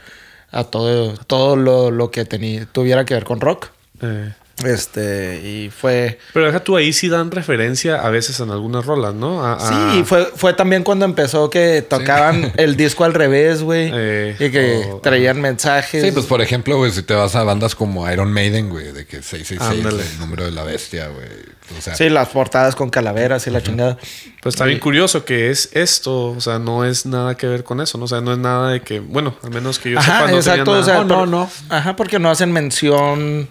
a todo, todo lo, lo que tuviera que ver con rock. Eh. Este, y fue. Pero deja tú ahí sí dan referencia a veces en algunas rolas, ¿no? Sí, fue, fue también cuando empezó que tocaban el disco al revés, güey. Eh, y que traían mensajes. Sí, pues por ejemplo, güey, si te vas a bandas como Iron Maiden, güey, de que 666 es el número de la bestia, güey. sí, las portadas con calaveras y la chingada. Pues está bien curioso que es esto, o sea, no es nada que ver con eso, ¿no? O sea, no es nada de que, bueno, al menos que yo Ajá, sepa, no no, no. Ajá, porque no hacen mención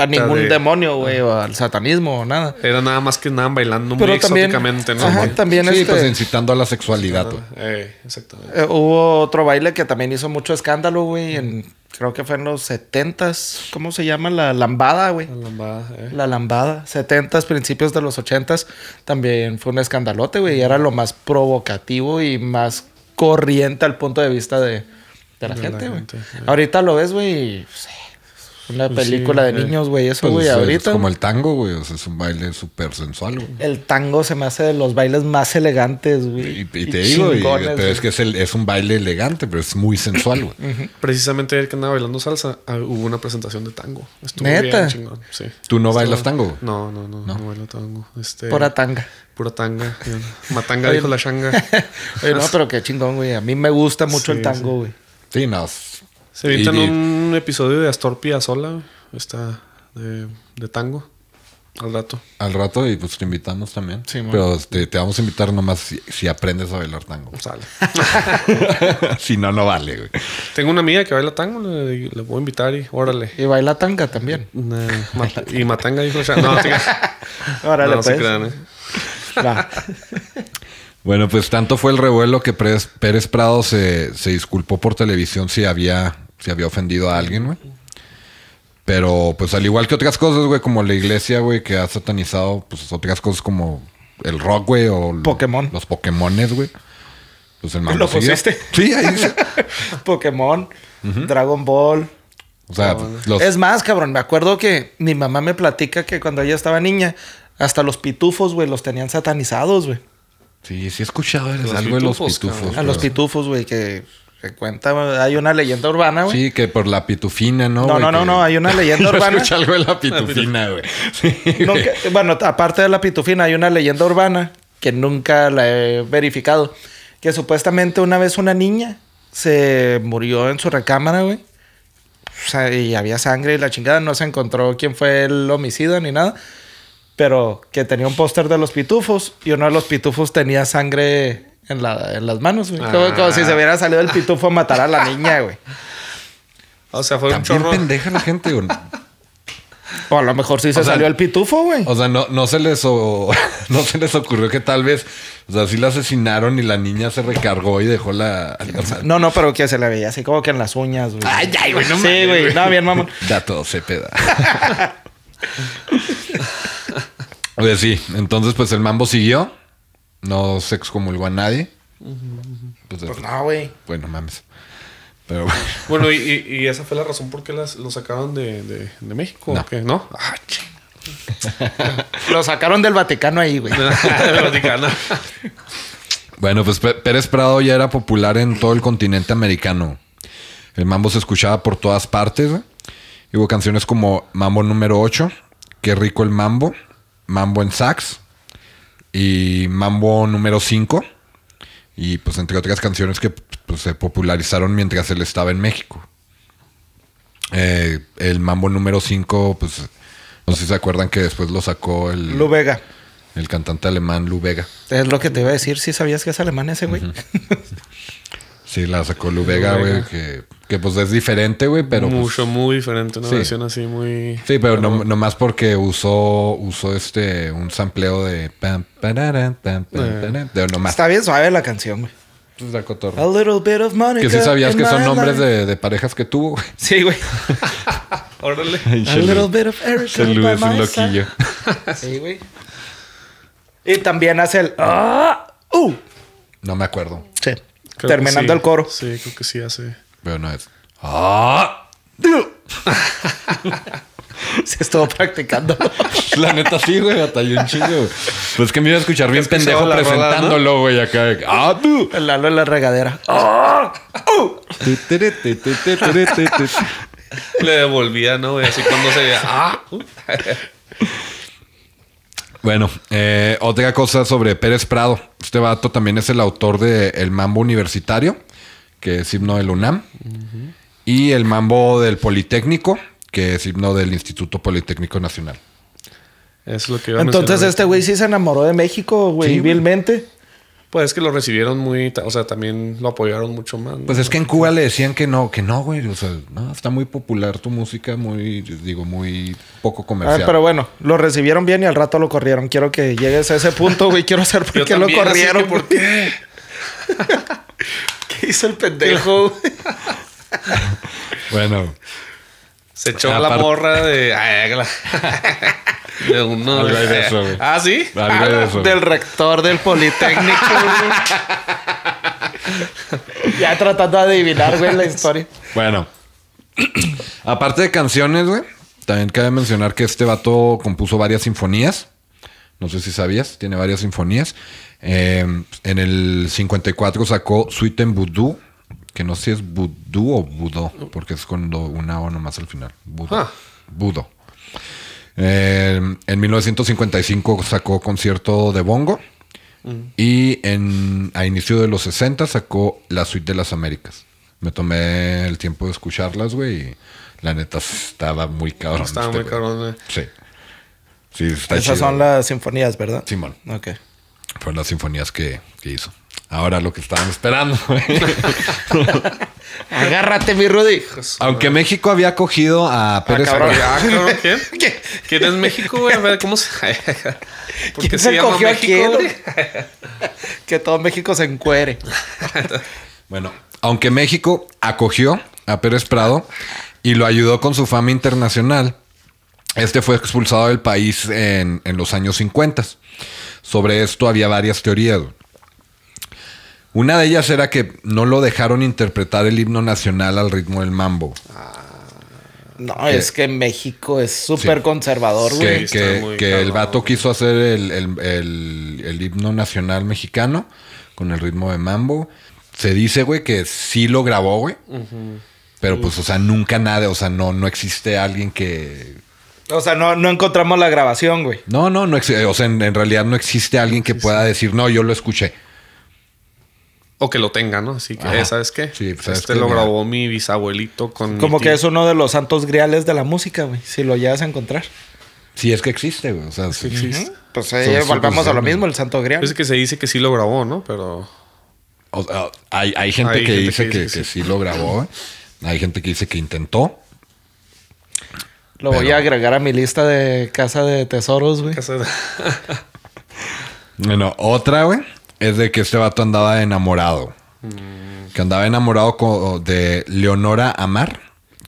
a ningún demonio, güey, o al satanismo o nada. Era nada más que nada bailando muy exóticamente, ¿no? también sí, pues este- incitando a la sexualidad. güey. Eh, exactamente. Eh, hubo otro baile que también hizo mucho escándalo, güey, en creo que fue en los setentas ¿cómo se llama? La lambada, güey. La lambada, eh. La lambada, 70 principios de los ochentas también fue un escandalote, güey, y era lo más provocativo y más corriente al punto de vista de, la gente, eh. Ahorita lo ves, güey, pues, una pues película de eh, niños, güey. Eso, pues güey, ahorita. Es como el tango, güey. O sea, es un baile súper sensual, güey. El tango se me hace de los bailes más elegantes, güey. Y, te digo, y, pero es que es, el, es, un baile elegante, pero es muy sensual, güey. Precisamente el que andaba bailando salsa, ah, hubo una presentación de tango. Estuvo ¿Neta? bien chingón. Sí. ¿Tú no bailas tango? No, no, no, no, bailo tango. Este... Pura tanga. Pura tanga. Matanga dijo la changa no, pero qué chingón, güey. A mí me gusta mucho el tango, güey. Sí, no, se invitan en un episodio de Astor sola está de, tango. Al rato. Al rato y pues te invitamos también. Sí, Pero te, vamos a invitar nomás si, aprendes a bailar tango. Sale. si no, no vale, güey. Tengo una amiga que baila tango, le, voy a invitar y órale. Y baila tanga también. Eh, y matanga dijo, no, no, tío. órale, no, se pues. crean, ¿eh? Bueno, pues tanto fue el revuelo que Pérez, Prado se, disculpó por televisión si había, si había ofendido a alguien, güey. Pero pues al igual que otras cosas, güey, como la iglesia, güey, que ha satanizado, pues otras cosas como el rock, güey, o Pokémon. los Pokémones, güey. Pues el ¿Lo pusiste? Sí, ahí dice. Pokémon, Dragon Ball. O sea, es más, cabrón, me acuerdo que mi mamá me platica que cuando ella estaba niña, hasta los pitufos, güey, los tenían satanizados, güey. Sí, sí he escuchado algo de los pitufos. A los pitufos, güey, que se cuenta, hay una leyenda urbana, güey. Sí, que por la pitufina, ¿no? No, no, no, hay una leyenda urbana. Escucha algo de la pitufina, güey. bueno, aparte de la pitufina, hay una leyenda urbana que nunca la he verificado. Que supuestamente una vez una niña se murió en su recámara, güey. y había sangre y la chingada, no se encontró quién fue el homicida ni nada pero que tenía un póster de los pitufos y uno de los pitufos tenía sangre en, las manos, güey. Como, si se hubiera salido el ah. pitufo a matar a la niña, güey. O sea, fue un chorro. pendeja la gente, güey. O a lo mejor sí se salió el pitufo, güey. O sea, no, se les no se les ocurrió que tal vez, o sea, sí la asesinaron y la niña se recargó y dejó la. no, no, pero que se le veía así como que en las uñas, güey. Ay, ay, güey, no Sí, güey, no, bien, mamón. Ya todo se peda. Oye, sí. Entonces, pues el mambo siguió. No se excomulgó a nadie. Pues, pues no, güey. Bueno, mames. Pero bueno. y, esa fue la razón por qué las, lo sacaron de, México. No. Ah, lo sacaron del Vaticano ahí, güey. Vaticano. Bueno, pues Pérez Prado ya era popular en todo el continente americano. El mambo se escuchaba por todas partes. Hubo canciones como Mambo número 8, Qué rico el mambo, Mambo en sax y Mambo número 5. Y pues entre otras canciones que pues, se popularizaron mientras él estaba en México. Eh, el Mambo número 5, pues no sé si se acuerdan que después lo sacó el... Lu Vega. El cantante alemán Lu Vega. Es lo que te iba a decir, si sabías que es alemán ese güey. sí, la sacó Lu Vega, güey, que que pues es diferente, güey, pero. Pues, Mucho, muy diferente. Una sí. versión así muy. Sí, pero no, nomás porque usó, usó este un sampleo de. Pam, eh. Está bien suave la canción, güey. A little bit of money. Que si sabías que son nombres de, parejas que tuvo, güey. Sí, güey. Órale. A little bit of es un loquillo. sí, güey. Y también hace el. Ah, ¡Uh! No me acuerdo. Sí. Terminando el coro. Sí, creo que sí hace. Pero no es. ¡Ah! Se estuvo practicando. La neta sí, güey, batallón un Pues que me iba a escuchar bien pendejo presentándolo, güey, acá. Ah, el halo en la regadera. Ah, uh. Le devolvía, ¿no? Así cuando se veía. Uh". Bueno, eh, otra cosa sobre Pérez Prado. Este vato también es el autor de El Mambo Universitario que es himno del UNAM, y el mambo del Politécnico, que es himno del Instituto Politécnico Nacional. Es que Entonces este güey sí se enamoró de México, güey, Civilmente. Pues es que lo recibieron muy, o sea, también lo apoyaron mucho más. Pues es que en Cuba le decían que no, que no, güey, o sea, no, está muy popular tu música, muy, digo, muy poco ah, comercial. pero bueno, lo recibieron bien y al rato lo corrieron. Quiero que llegues a ese punto, güey, quiero saber por qué lo corrieron. ¿Por qué? hizo el pendejo. bueno. Se echó la, morra de. de uno. ah, sí. del rector del Politécnico. ya tratando de adivinar, güey, la historia. Bueno. Aparte de canciones, güey, también cabe mencionar que este vato compuso varias sinfonías no sé si sabías, tiene varias sinfonías. Eh, en el 54 sacó Suite en Voodoo, que no sé si es Voodoo o Budo, porque es con una O nomás al final. Budo. Ah. Eh, en 1955 sacó concierto de bongo. Mm. Y a inicio de los 60 sacó la Suite de las Américas. Me tomé el tiempo de escucharlas, güey. Y la neta estaba muy cabrón. Estaba este muy cabrón, güey. Sí. Sí, Esas son las sinfonías, ¿verdad? Simón. Ok. Fueron las sinfonías que, hizo. Ahora lo que estaban esperando. Agárrate, mi Rudy. Aunque México había acogido a ah, Pérez Prado. Ah, ¿quién? es México, güey? ¿cómo se.? ¿Quién se, acogió a quién? que todo México se encuere. bueno, aunque México acogió a Pérez Prado y lo ayudó con su fama internacional, este fue expulsado del país en, los años 50. Sobre esto había varias teorías. Una de ellas era que no lo dejaron interpretar el himno nacional al ritmo del mambo. Ah, no, es que México es súper conservador, güey. Que, que, el vato quiso hacer el, himno nacional mexicano con el ritmo de mambo. Se dice, güey, que sí lo grabó, güey. Pero pues, o sea, nunca nada, o sea, no, no existe alguien que o sea, no, encontramos la grabación, güey. No, no, no. O sea, en, realidad no existe alguien que pueda decir, no, yo lo escuché. O que lo tenga, ¿no? Así que, eh, ¿sabes qué? Sí, pues, este lo grabó mi bisabuelito con. Como que es uno de los santos griales de la música, güey. Si lo llegas a encontrar. Sí, es que existe, güey. O sea, sí, Pues volvemos a lo mismo, el santo grial. Pues es que se dice que sí lo grabó, ¿no? Pero. hay, gente, que dice que, sí. lo grabó. Hay gente que dice que intentó. Lo voy a agregar a mi lista de casa de tesoros, güey. bueno, otra, güey, es de que este vato andaba enamorado. Mm. Que andaba enamorado de Leonora Amar,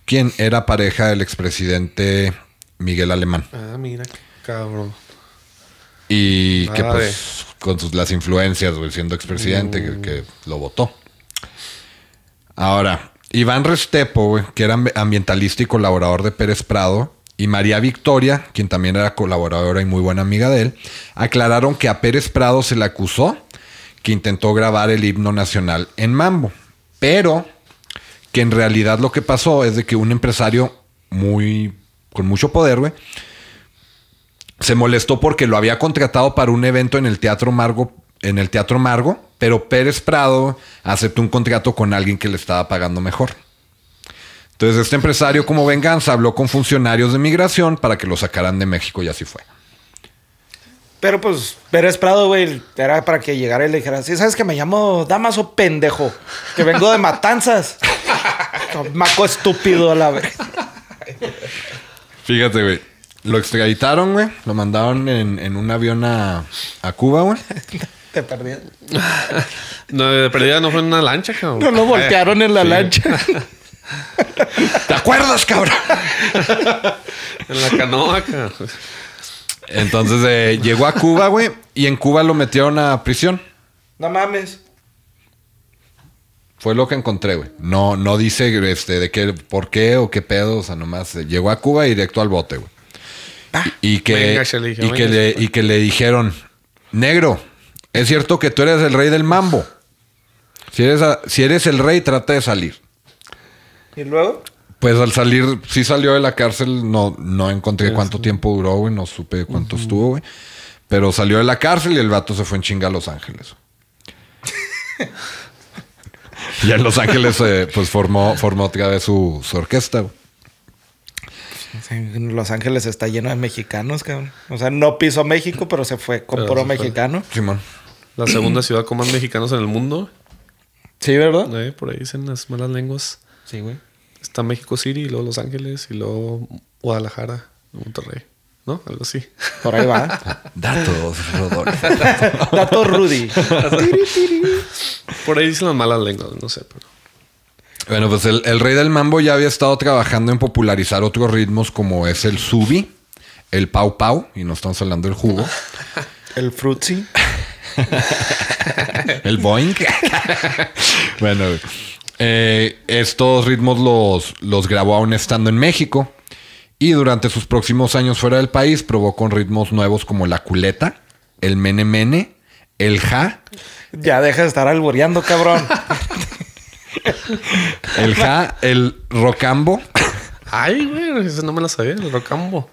quien era pareja del expresidente Miguel Alemán. Ah, mira, cabrón. Y que pues con sus, las influencias, güey, siendo expresidente, que mm. lo votó. Ahora, Iván Restepo, que era ambientalista y colaborador de Pérez Prado, y María Victoria, quien también era colaboradora y muy buena amiga de él, aclararon que a Pérez Prado se le acusó que intentó grabar el himno nacional en Mambo, pero que en realidad lo que pasó es de que un empresario muy con mucho poder, se molestó porque lo había contratado para un evento en el Teatro Margo en el Teatro Margo, pero Pérez Prado aceptó un contrato con alguien que le estaba pagando mejor. Entonces este empresario como venganza habló con funcionarios de migración para que lo sacaran de México y así fue. Pero pues Pérez Prado, güey, era para que llegara y le dijera, sabes que me llamo Damaso pendejo, que vengo de Matanzas. Maco estúpido a la vez. Fíjate, güey. Lo extraditaron, güey. Lo mandaron en, un avión a, a Cuba, güey. Te perdí. no, de perdida no fue en una lancha, cabrón. No lo voltearon en la lancha. ¿Te acuerdas, cabrón? en la canoa, cabrón. Entonces eh, llegó a Cuba, güey, y en Cuba lo metieron a prisión. No mames. Fue lo que encontré, güey. No, no dice este, de qué, por qué o qué pedo. O sea, nomás eh, llegó a Cuba y directo al bote, güey. y que, y, que y que le dijeron, negro, es cierto que tú eres el rey del mambo. Si eres, si eres el rey, trata de salir. ¿Y luego? Pues al salir, sí salió de la cárcel, no, no encontré cuánto tiempo duró, güey, no supe cuánto estuvo, güey. Pero salió de la cárcel y el vato se fue en chinga a Los Ángeles. y en Los Ángeles, eh, pues formó, formó otra vez su, orquesta, Los Ángeles está lleno de mexicanos, cabrón. O sea, no pisó México, pero se fue, con mexicano. Simón. La segunda ciudad con más mexicanos en el mundo. Sí, ¿verdad? por ahí dicen las malas lenguas. Sí, güey. Está México City, luego Los Ángeles, y luego Guadalajara, Monterrey. ¿No? Algo así. Por ahí va. Datos, Rodolfo. Datos, Rudy. por ahí dicen las malas lenguas, no sé, pero. Bueno, pues el, el, rey del mambo ya había estado trabajando en popularizar otros ritmos como es el subi, el pau pau, y no estamos hablando del jugo. el frutzi. El Boeing. bueno, eh, estos ritmos los, los grabó aún estando en México. Y durante sus próximos años fuera del país probó con ritmos nuevos como la culeta, el mene mene, el ja. Ya deja de estar alboreando, cabrón. el ja, el rocambo. Ay, güey, no me lo sabía, el rocambo.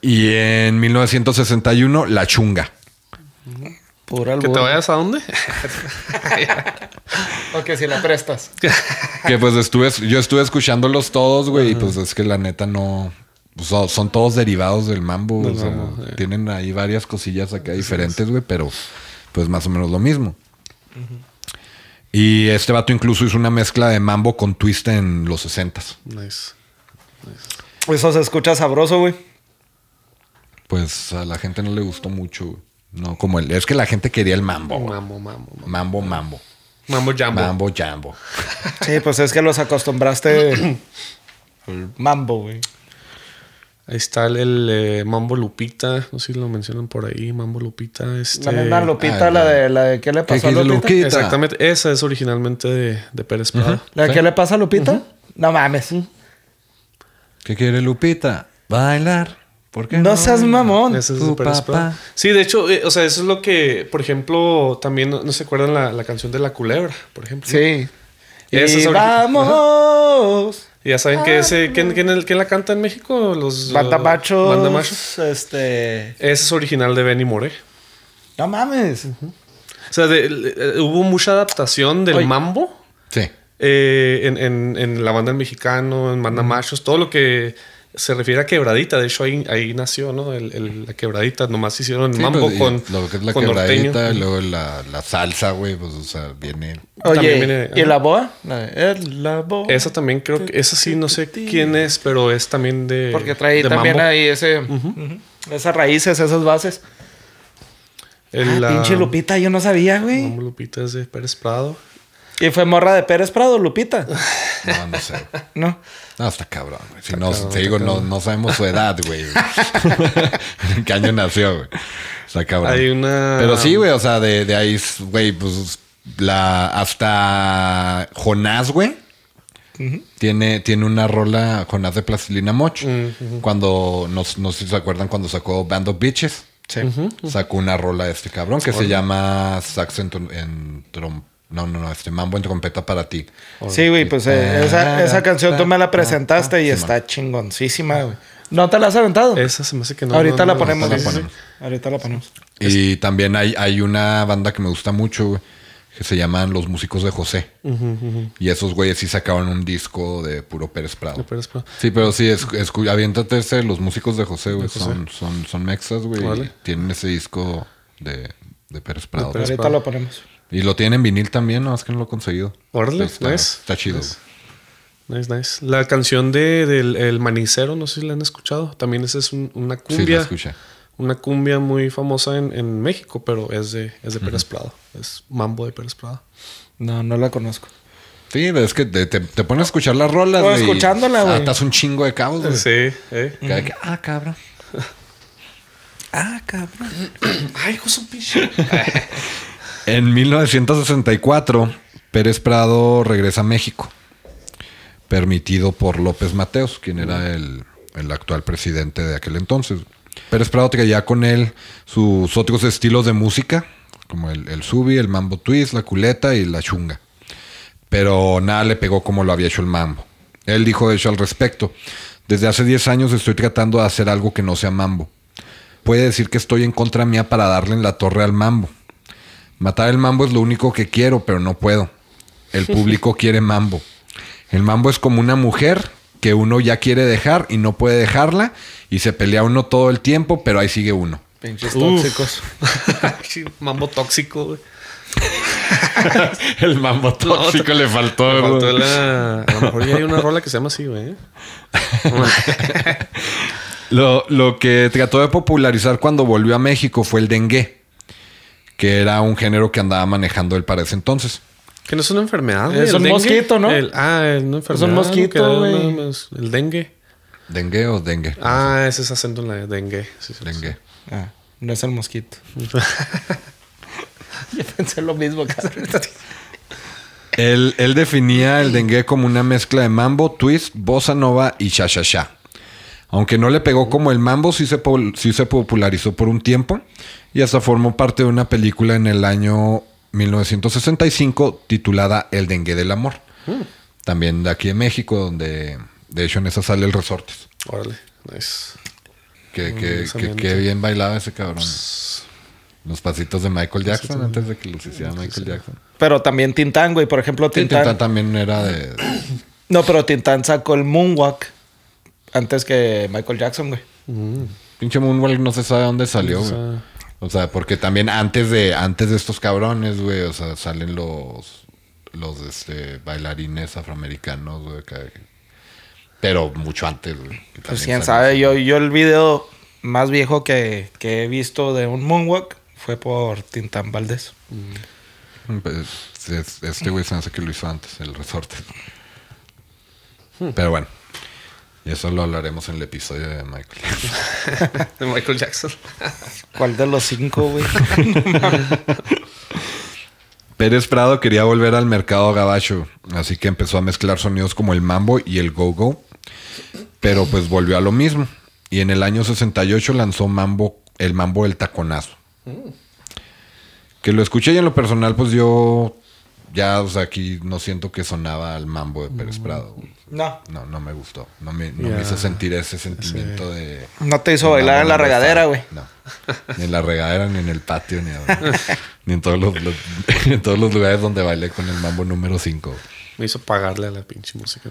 Y en 1961, la chunga. Mm algo. ¿Que te vayas a dónde? o que si la prestas. que pues estuve, yo estuve escuchándolos todos, güey, y pues es que la neta no. Pues, son todos derivados del mambo. Tienen ahí varias cosillas acá diferentes, güey, pero pues más o menos lo mismo. Y este vato incluso hizo una mezcla de mambo con twist en los 60 nice. Eso se escucha sabroso, güey. Pues a la gente no le gustó mucho, güey. No como el. Es que la gente quería el mambo. Mambo, mambo. Mambo, mambo. Mambo, mambo jambo. Mambo jambo. sí, pues es que los acostumbraste al mambo, güey. Ahí está el, eh, Mambo Lupita, no sé si lo mencionan por ahí, Mambo Lupita. Este... La Lupita, la, de, la ¿qué le pasa a Lupita? Exactamente, esa es originalmente de, de Pérez Prado. ¿La de qué le pasa a Lupita? No mames. ¿Qué quiere Lupita? Bailar no, seas mamón. tu papá. Sí, de hecho, eh, o sea, eso es lo que, por ejemplo, también no, se acuerdan la, canción de la culebra, por ejemplo. Sí. Y, vamos. Ya saben que ese, ah. quién, la canta en México? Los Machos. Este. Ese es original de Benny More. No mames. O sea, eh, hubo mucha adaptación del mambo. Sí. Eh, en, la banda del mexicano, en Machos, todo lo que se refiere a quebradita. De hecho, ahí, nació, ¿no? El, la quebradita. Nomás hicieron el mambo pues, con. Lo que es la quebradita, y luego la, la salsa, güey. Pues, o sea, viene. Oye, viene, ¿y el la boa? el, boa. Esa también creo que. Esa sí, no sé quién es, pero es también de. Porque trae también ahí ese, esas raíces, esas bases. El, ah, la, pinche Lupita, yo no sabía, güey. Lupita es de Pérez Prado. ¿Y fue morra de Pérez Prado, Lupita? No, no sé. No. No, está cabrón, güey. Si no, te digo, no, no, sabemos su edad, güey. ¿En qué año nació, güey? Está cabrón. Hay una. Pero sí, güey, o sea, de, de ahí, güey, pues la. Hasta Jonás, güey. tiene, tiene una rola Jonás de Plastilina Moch. Cuando, no, sé si se acuerdan, cuando sacó Band of Bitches. Sí. Sacó una rola de este cabrón que se llama Sax en, en no, no, no, este Man Buen para ti. Sí, güey, pues eh, esa, canción tú me la presentaste y está chingoncísima, güey. ¿No te la has aventado? Esa se me hace que no. Ahorita la, ponemos, Ahorita la ponemos. Y también hay, hay una banda que me gusta mucho, güey, que se llaman Los Músicos de José. Y esos güeyes sí sacaron un disco de puro Pérez Prado. Sí, pero sí, es, aviéntate ese, Los Músicos de José, güey. Son, son, mexas, güey. Tienen ese disco de, Pérez Prado. Pero Ahorita lo ponemos. Y lo tienen vinil también, no, es que no lo he conseguido. Órale, está, nice. Está chido. Nice. nice, La canción del Manicero, no sé si la han escuchado. También esa es una cumbia. Una cumbia muy famosa en, México, pero es de, es de Pérez Prado. Es mambo de Pérez Prado. No, no la conozco. Sí, es que te, te, pones a escuchar las rolas. Estás escuchándola, güey. Estás un chingo de cabos, Sí, eh. Ah, cabra ah, cabrón. Ah, Ay, hijo son pinche. En 1964, Pérez Prado regresa a México, permitido por López Mateos, quien era el, actual presidente de aquel entonces. Pérez Prado traía con él sus otros estilos de música, como el, el subi, el mambo twist, la culeta y la chunga. Pero nada le pegó como lo había hecho el mambo. Él dijo de hecho al respecto, desde hace 10 años estoy tratando de hacer algo que no sea mambo. Puede decir que estoy en contra mía para darle en la torre al mambo. Matar el mambo es lo único que quiero, pero no puedo. El público quiere mambo. El mambo es como una mujer que uno ya quiere dejar y no puede dejarla y se pelea uno todo el tiempo, pero ahí sigue uno. Pinches tóxicos. mambo tóxico, güey. el mambo tóxico le faltó. A lo mejor hay una rola que se llama así, güey. ¿eh? lo, lo que trató de popularizar cuando volvió a México fue el dengue que era un género que andaba manejando él para ese entonces. Que no es una enfermedad, Es un mosquito, ¿no? ah, es una enfermedad. Es un mosquito, güey. El dengue. ¿Dengue o dengue? Ah, ese es acento en la dengue. dengue. Ah, no es el mosquito. Yo pensé lo mismo, cabrón. él, él definía el dengue como una mezcla de mambo, twist, bossa nova y cha-cha-cha. Aunque no le pegó como el mambo, sí se, se popularizó por un tiempo y hasta formó parte de una película en el año 1965 titulada El dengue del amor. Mm. También de aquí en México, donde de hecho en esa sale el Resortes. Órale, nice. Que, mm, bien bailaba ese cabrón. Pues, los pasitos de Michael Jackson antes de que los hiciera Michael Jackson. Pero también Tintán, güey. Por ejemplo, Tintán. Tintán también era de. no, pero Tintán sacó el Moonwalk. Antes que Michael Jackson, güey. Mm. Pinche Moonwalk no se sabe dónde salió, güey. o sea, porque también antes de, antes de estos cabrones, güey, o sea, salen los, los este, bailarines afroamericanos, güey. Pero mucho antes, güey. Pues quién sabe, yo, yo el video más viejo que, he visto de un moonwalk fue por Tintán Valdés. Mm, pues, este güey se me hace que lo hizo antes, el resorte. Hmm. Pero bueno. Y eso lo hablaremos en el episodio de Michael. de Michael Jackson. ¿Cuál de los cinco, güey? Pérez Prado quería volver al mercado gabacho, así que empezó a mezclar sonidos como el mambo y el go-go, pero pues volvió a lo mismo. Y en el año 68 lanzó mambo, el mambo del taconazo. Que lo escuché y en lo personal, pues yo ya, o sea, aquí no siento que sonaba al mambo de Pérez mm. Prado. No. No, no me gustó. No me, hizo sentir ese sentimiento de. No te hizo bailar en la regadera, güey. No. Ni en la regadera, ni en el patio, ni, en, todos los, en todos los lugares donde bailé con el mambo número 5. Me hizo pagarle a la pinche música.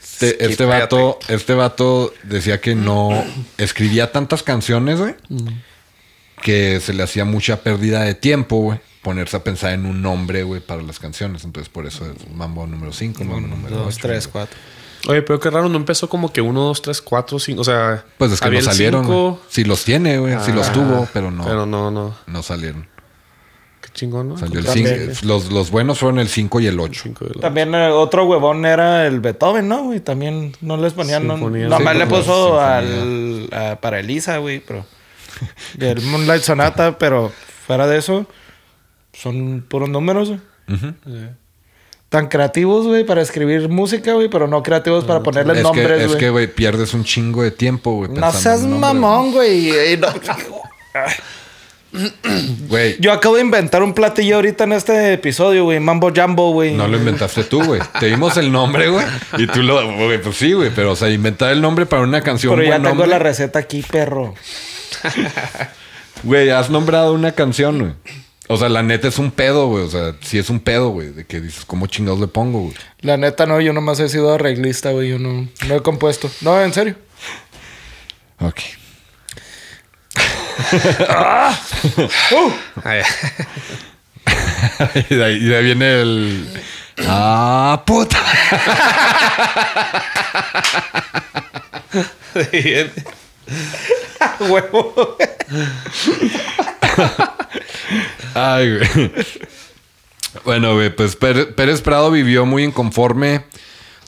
Este, este vato, este vato decía que no escribía tantas canciones, güey, mm. que se le hacía mucha pérdida de tiempo, güey ponerse a pensar en un nombre, güey, para las canciones. Entonces, por eso es Mambo número 5, Mambo número 2, 3, 4. Oye, pero qué raro, no empezó como que 1, 2, 3, 4, 5. O sea, pues es que no salieron. Si los tiene, güey. si los ah, tuvo, pero no. Pero no, no. No salieron. Qué chingón, ¿no? Salió el cinco, eh, los, los, buenos fueron el 5 y el 8. También eh, otro huevón era el Beethoven, ¿no? Y también no les ponían. no, nomás sí, le puso al, a, para Elisa, güey, pero. el Moonlight Sonata, pero fuera de eso son puros números, güey. Tan creativos, güey, para escribir música, güey, pero no creativos para ponerle nombres, güey. Es que, güey, pierdes un chingo de tiempo, güey. No seas mamón, güey. Yo acabo de inventar un platillo ahorita en este episodio, güey. Mambo Jambo, güey. No lo inventaste tú, güey. Te dimos el nombre, güey. Y tú lo. pues sí, güey. Pero, o sea, inventar el nombre para una canción. Pero ya tengo la receta aquí, perro. Güey, has nombrado una canción, güey. O sea, la neta es un pedo, güey. O sea, sí es un pedo, güey. De que dices, ¿cómo chingados le pongo, güey? La neta, no, yo nomás he sido arreglista, güey. Yo no, no he compuesto. No, en serio. Ok. ahí, uh. ahí viene el. ¡Ah, puta! Ah, huevo. Bueno, pues Pérez Prado vivió muy inconforme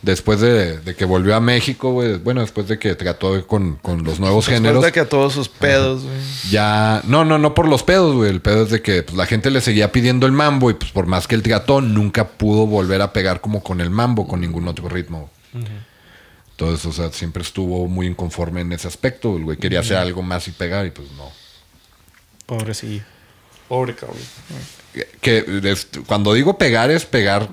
después de, que volvió a México, Bueno, después de que trató con, con los nuevos géneros. que a todos sus pedos, Ya. No, no, no por los pedos, El pedo es de que pues, la gente le seguía pidiendo el mambo y, pues, por más que él trató, nunca pudo volver a pegar como con el mambo, con ningún otro ritmo. Entonces, o sea, siempre estuvo muy inconforme en ese aspecto. El güey quería hacer algo más y pegar y pues no. Pobre sí, Pobre cabrón. cuando digo pegar es pegar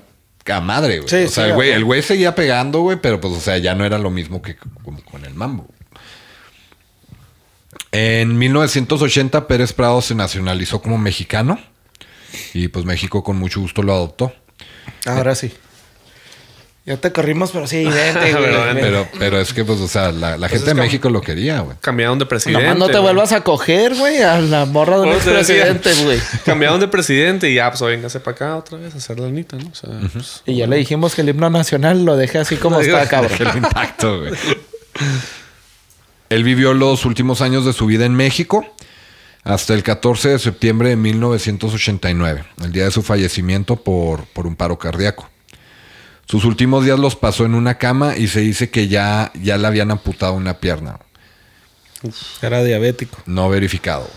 a madre, güey. o sea, el, güey, seguía pegando, güey, pero pues, o sea, ya no era lo mismo que con el mambo. En 1980, Pérez Prado se nacionalizó como mexicano y pues México con mucho gusto lo adoptó. Ahora eh, sí. Ya te corrimos, pero sí, vente, güey. pero, pero, es que, pues, o sea, la, pues gente de México lo quería, güey. Cambiaron de pues presidente. no te vuelvas a coger, güey, a la morra de un pues presidente, güey. Cambiaron de presidente y ya, pues, véngase para acá otra vez a hacer la ¿no? O sea, y ya le dijimos que el himno nacional lo dejé así como está, cabrón. El impacto, güey. Él vivió los últimos años de su vida en México hasta el 14 de septiembre de 1989, el día de su fallecimiento por, por un paro cardíaco. Sus últimos días los pasó en una cama y se dice que ya, ya le habían amputado una pierna. era diabético. No verificado.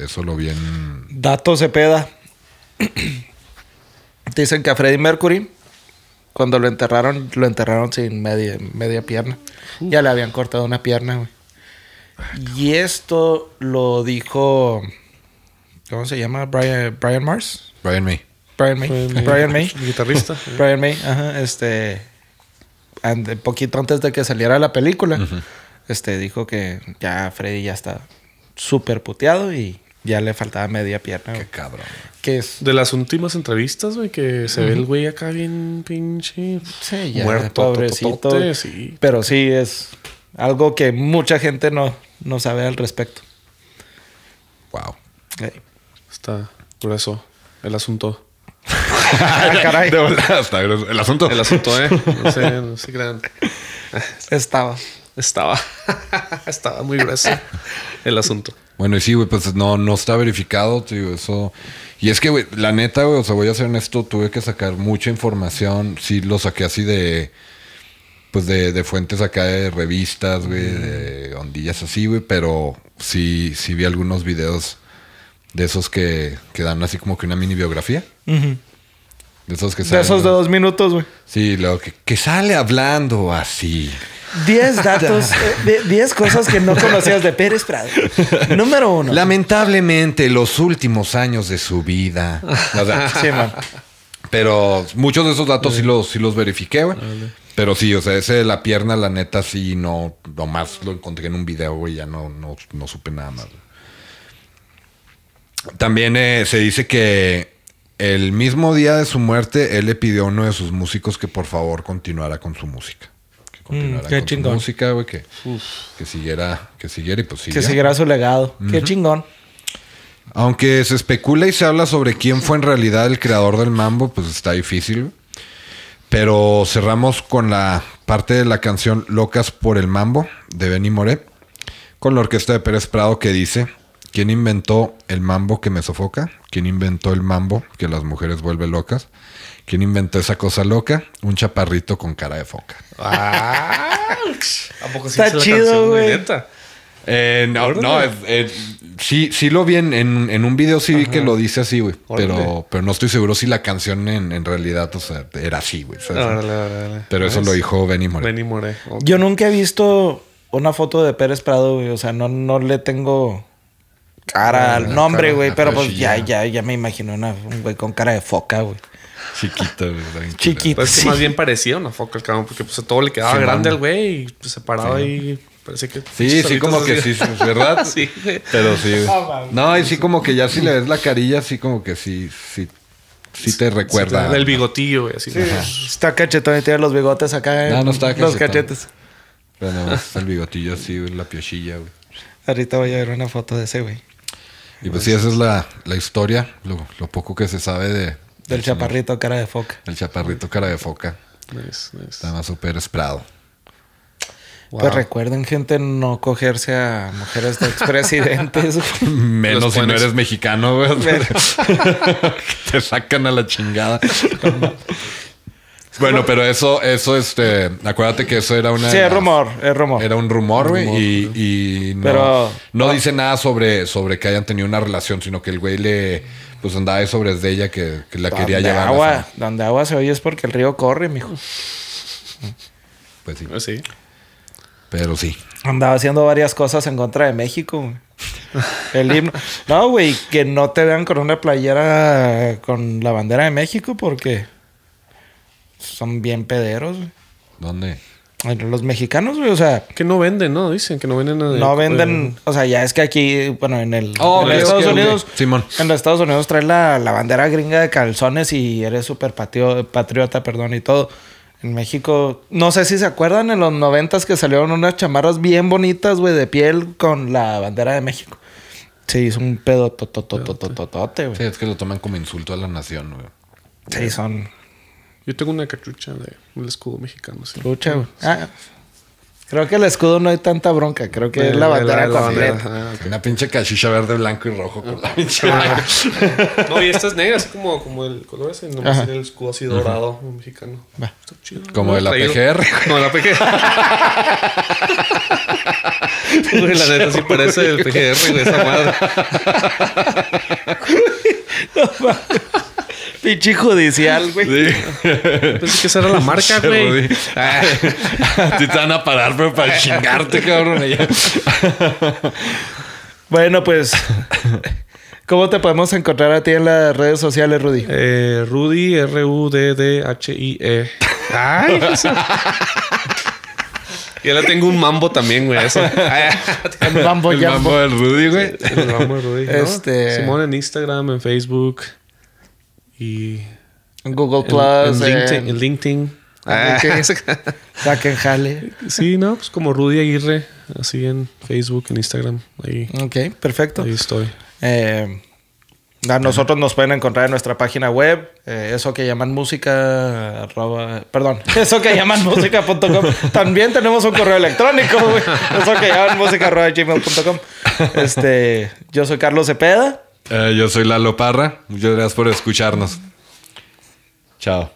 Eso lo bien. Datos Dato Cepeda. Dicen que a Freddie Mercury, cuando lo enterraron, lo enterraron sin media, media pierna. Ya le habían cortado una pierna, güey. Y esto lo dijo... ¿Cómo se llama? Brian, Brian Mars. Brian May. Brian May. Brian May. Guitarrista. Brian May, ajá. Este. And, poquito antes de que saliera la película, este dijo que ya Freddy ya está súper puteado y ya le faltaba media pierna. Qué cabrón. ¿Qué es. De las últimas entrevistas, güey, que se ve el güey acá bien pinche. Sí, muerto, pobrecito. Pero sí es algo que mucha gente no, no sabe al respecto. Wow. Está grueso el asunto. Ah, caray. El asunto. El asunto, ¿eh? No sé, no sé gran. Estaba. Estaba. Estaba muy grueso el asunto. Bueno, y sí, güey, pues no, no está verificado, tío, eso. Y es que, güey, la neta, güey, o sea, voy a ser honesto, tuve que sacar mucha información. Sí, lo saqué así de. Pues de, fuentes acá de revistas, güey, mm. de ondillas así, güey, pero sí, sí vi algunos videos de esos que, que dan así como que una mini biografía. De esos De dos minutos, güey. Sí, lo que, sale hablando así. Diez datos, 10 eh, cosas que no conocías de Pérez Prado. Número uno. Lamentablemente, los últimos años de su vida. O sea, sí, Pero muchos de esos datos sí, los, sí los verifiqué, güey. Pero sí, o sea, ese de la pierna, la neta, sí, no. más lo encontré en un video, güey, ya no, no, supe nada más. También eh, se dice que el mismo día de su muerte, él le pidió a uno de sus músicos que por favor continuara con su música. Que mm, continuara con su música, güey, que, siguiera, que siguiera y pues Que siguiera su legado. Qué chingón. Aunque se especula y se habla sobre quién fue en realidad el creador del mambo, pues está difícil. Pero cerramos con la parte de la canción Locas por el Mambo de Benny Moret. con la orquesta de Pérez Prado que dice... ¿Quién inventó el mambo que me sofoca? ¿Quién inventó el mambo que las mujeres vuelven locas? ¿Quién inventó esa cosa loca? Un chaparrito con cara de foca. ¿A poco sí Está chido, güey. Eh, no, eh, sí, sí lo vi en, un video, sí vi que lo dice así, güey. Pero, pero no estoy seguro si la canción en, realidad era así, güey. Pero eso lo dijo Benny More. Yo nunca he visto una foto de Pérez Prado, güey. O sea, no, no le tengo cara al nombre, güey. Pero pues ya, ya, ya me imagino un güey con cara de foca, güey. Chiquito, güey. Chiquito. Pues más bien parecía una foca el cabrón, porque pues todo le quedaba grande al güey y pues, se paraba ahí. parece que. Sí, sí, como que sí, ¿verdad? sí. Pero sí. no, y sí, como que ya si le ves la carilla, sí, como que sí, sí. Sí te recuerda. El bigotillo, güey. Así. Está cachetón y tiene los bigotes acá. Eh. No, no está cachetón. Los cachetes. Pero el bigotillo así, la piochilla, güey. Ahorita voy a ver una foto de ese, güey. Y pues sí, esa es la, historia, lo, poco que se sabe de... Del chaparrito cara de foca. El chaparrito cara de foca. Estaba súper esperado. Pues recuerden, gente, no cogerse a mujeres de expresidentes. Menos si no eres mexicano, güey. Te sacan a la chingada. Bueno, pero eso, eso, este, acuérdate que eso era una. Sí, es rumor, es rumor. Era un rumor, güey. Y, y, no, no ah. dice nada sobre, sobre que hayan tenido una relación, sino que el güey le pues andaba de sobres de ella que, la quería llevar. Agua, donde agua se oye es porque el río corre, mijo. Pues sí. Pues sí. Pero sí. Andaba haciendo varias cosas en contra de México. Güey. El himno. No, güey, que no te vean con una playera con la bandera de México porque son bien pederos. Güey. ¿Dónde? los mexicanos, güey, o sea. Que no venden, ¿no? Dicen que no venden. no venden. O sea, ya es que aquí, bueno, en el. Oh, en Estados Unidos. Simón. En los Estados Unidos traes la, bandera gringa de calzones y eres súper patriota, perdón, y todo. En México, no sé si se acuerdan en los noventas que salieron unas chamarras bien bonitas, güey, de piel con la bandera de México. Sí, es un pedo totototototote, güey. Sí, es que lo toman como insulto a la nación, güey. Sí, son. Yo tengo una cachucha de el escudo mexicano. ¿sí? ah, creo que el escudo no hay tanta bronca. Creo que es la bandera completa. Una pinche cachucha verde, blanco y rojo ah. no, y esta es negra, como, como el color ese. No el escudo así dorado mexicano. Está chido. Como de la PGR. Como de la PGR. la neta sí parece el PGR, de esa madre. no, Pinche judicial, güey. Sí. Pensé que esa era la marca, güey. Ah, te van a parar, pero para chingarte, cabrón. bueno, pues. ¿Cómo te podemos encontrar a ti en las redes sociales, Rudy? Eh, Rudy, R-U-D-D-H-I-E. Ay, Y ahora tengo un mambo también, güey. el mambo, el mambo del Rudy, güey. El mambo del Rudy. Este... Simón en Instagram, en Facebook. Y Google Plus. En, LinkedIn. Eh, en ah. jale. Sí, no, pues como Rudy Aguirre, así en Facebook, en Instagram. Ahí. Ok, perfecto. Ahí estoy. Eh, nosotros nos pueden encontrar en nuestra página web, eh, eso que llaman música, perdón, eso que llaman música.com. También tenemos un correo electrónico, Eso que llaman música, Este, yo soy Carlos Cepeda. Eh, yo soy Lalo Parra. Muchas gracias por escucharnos. Chao.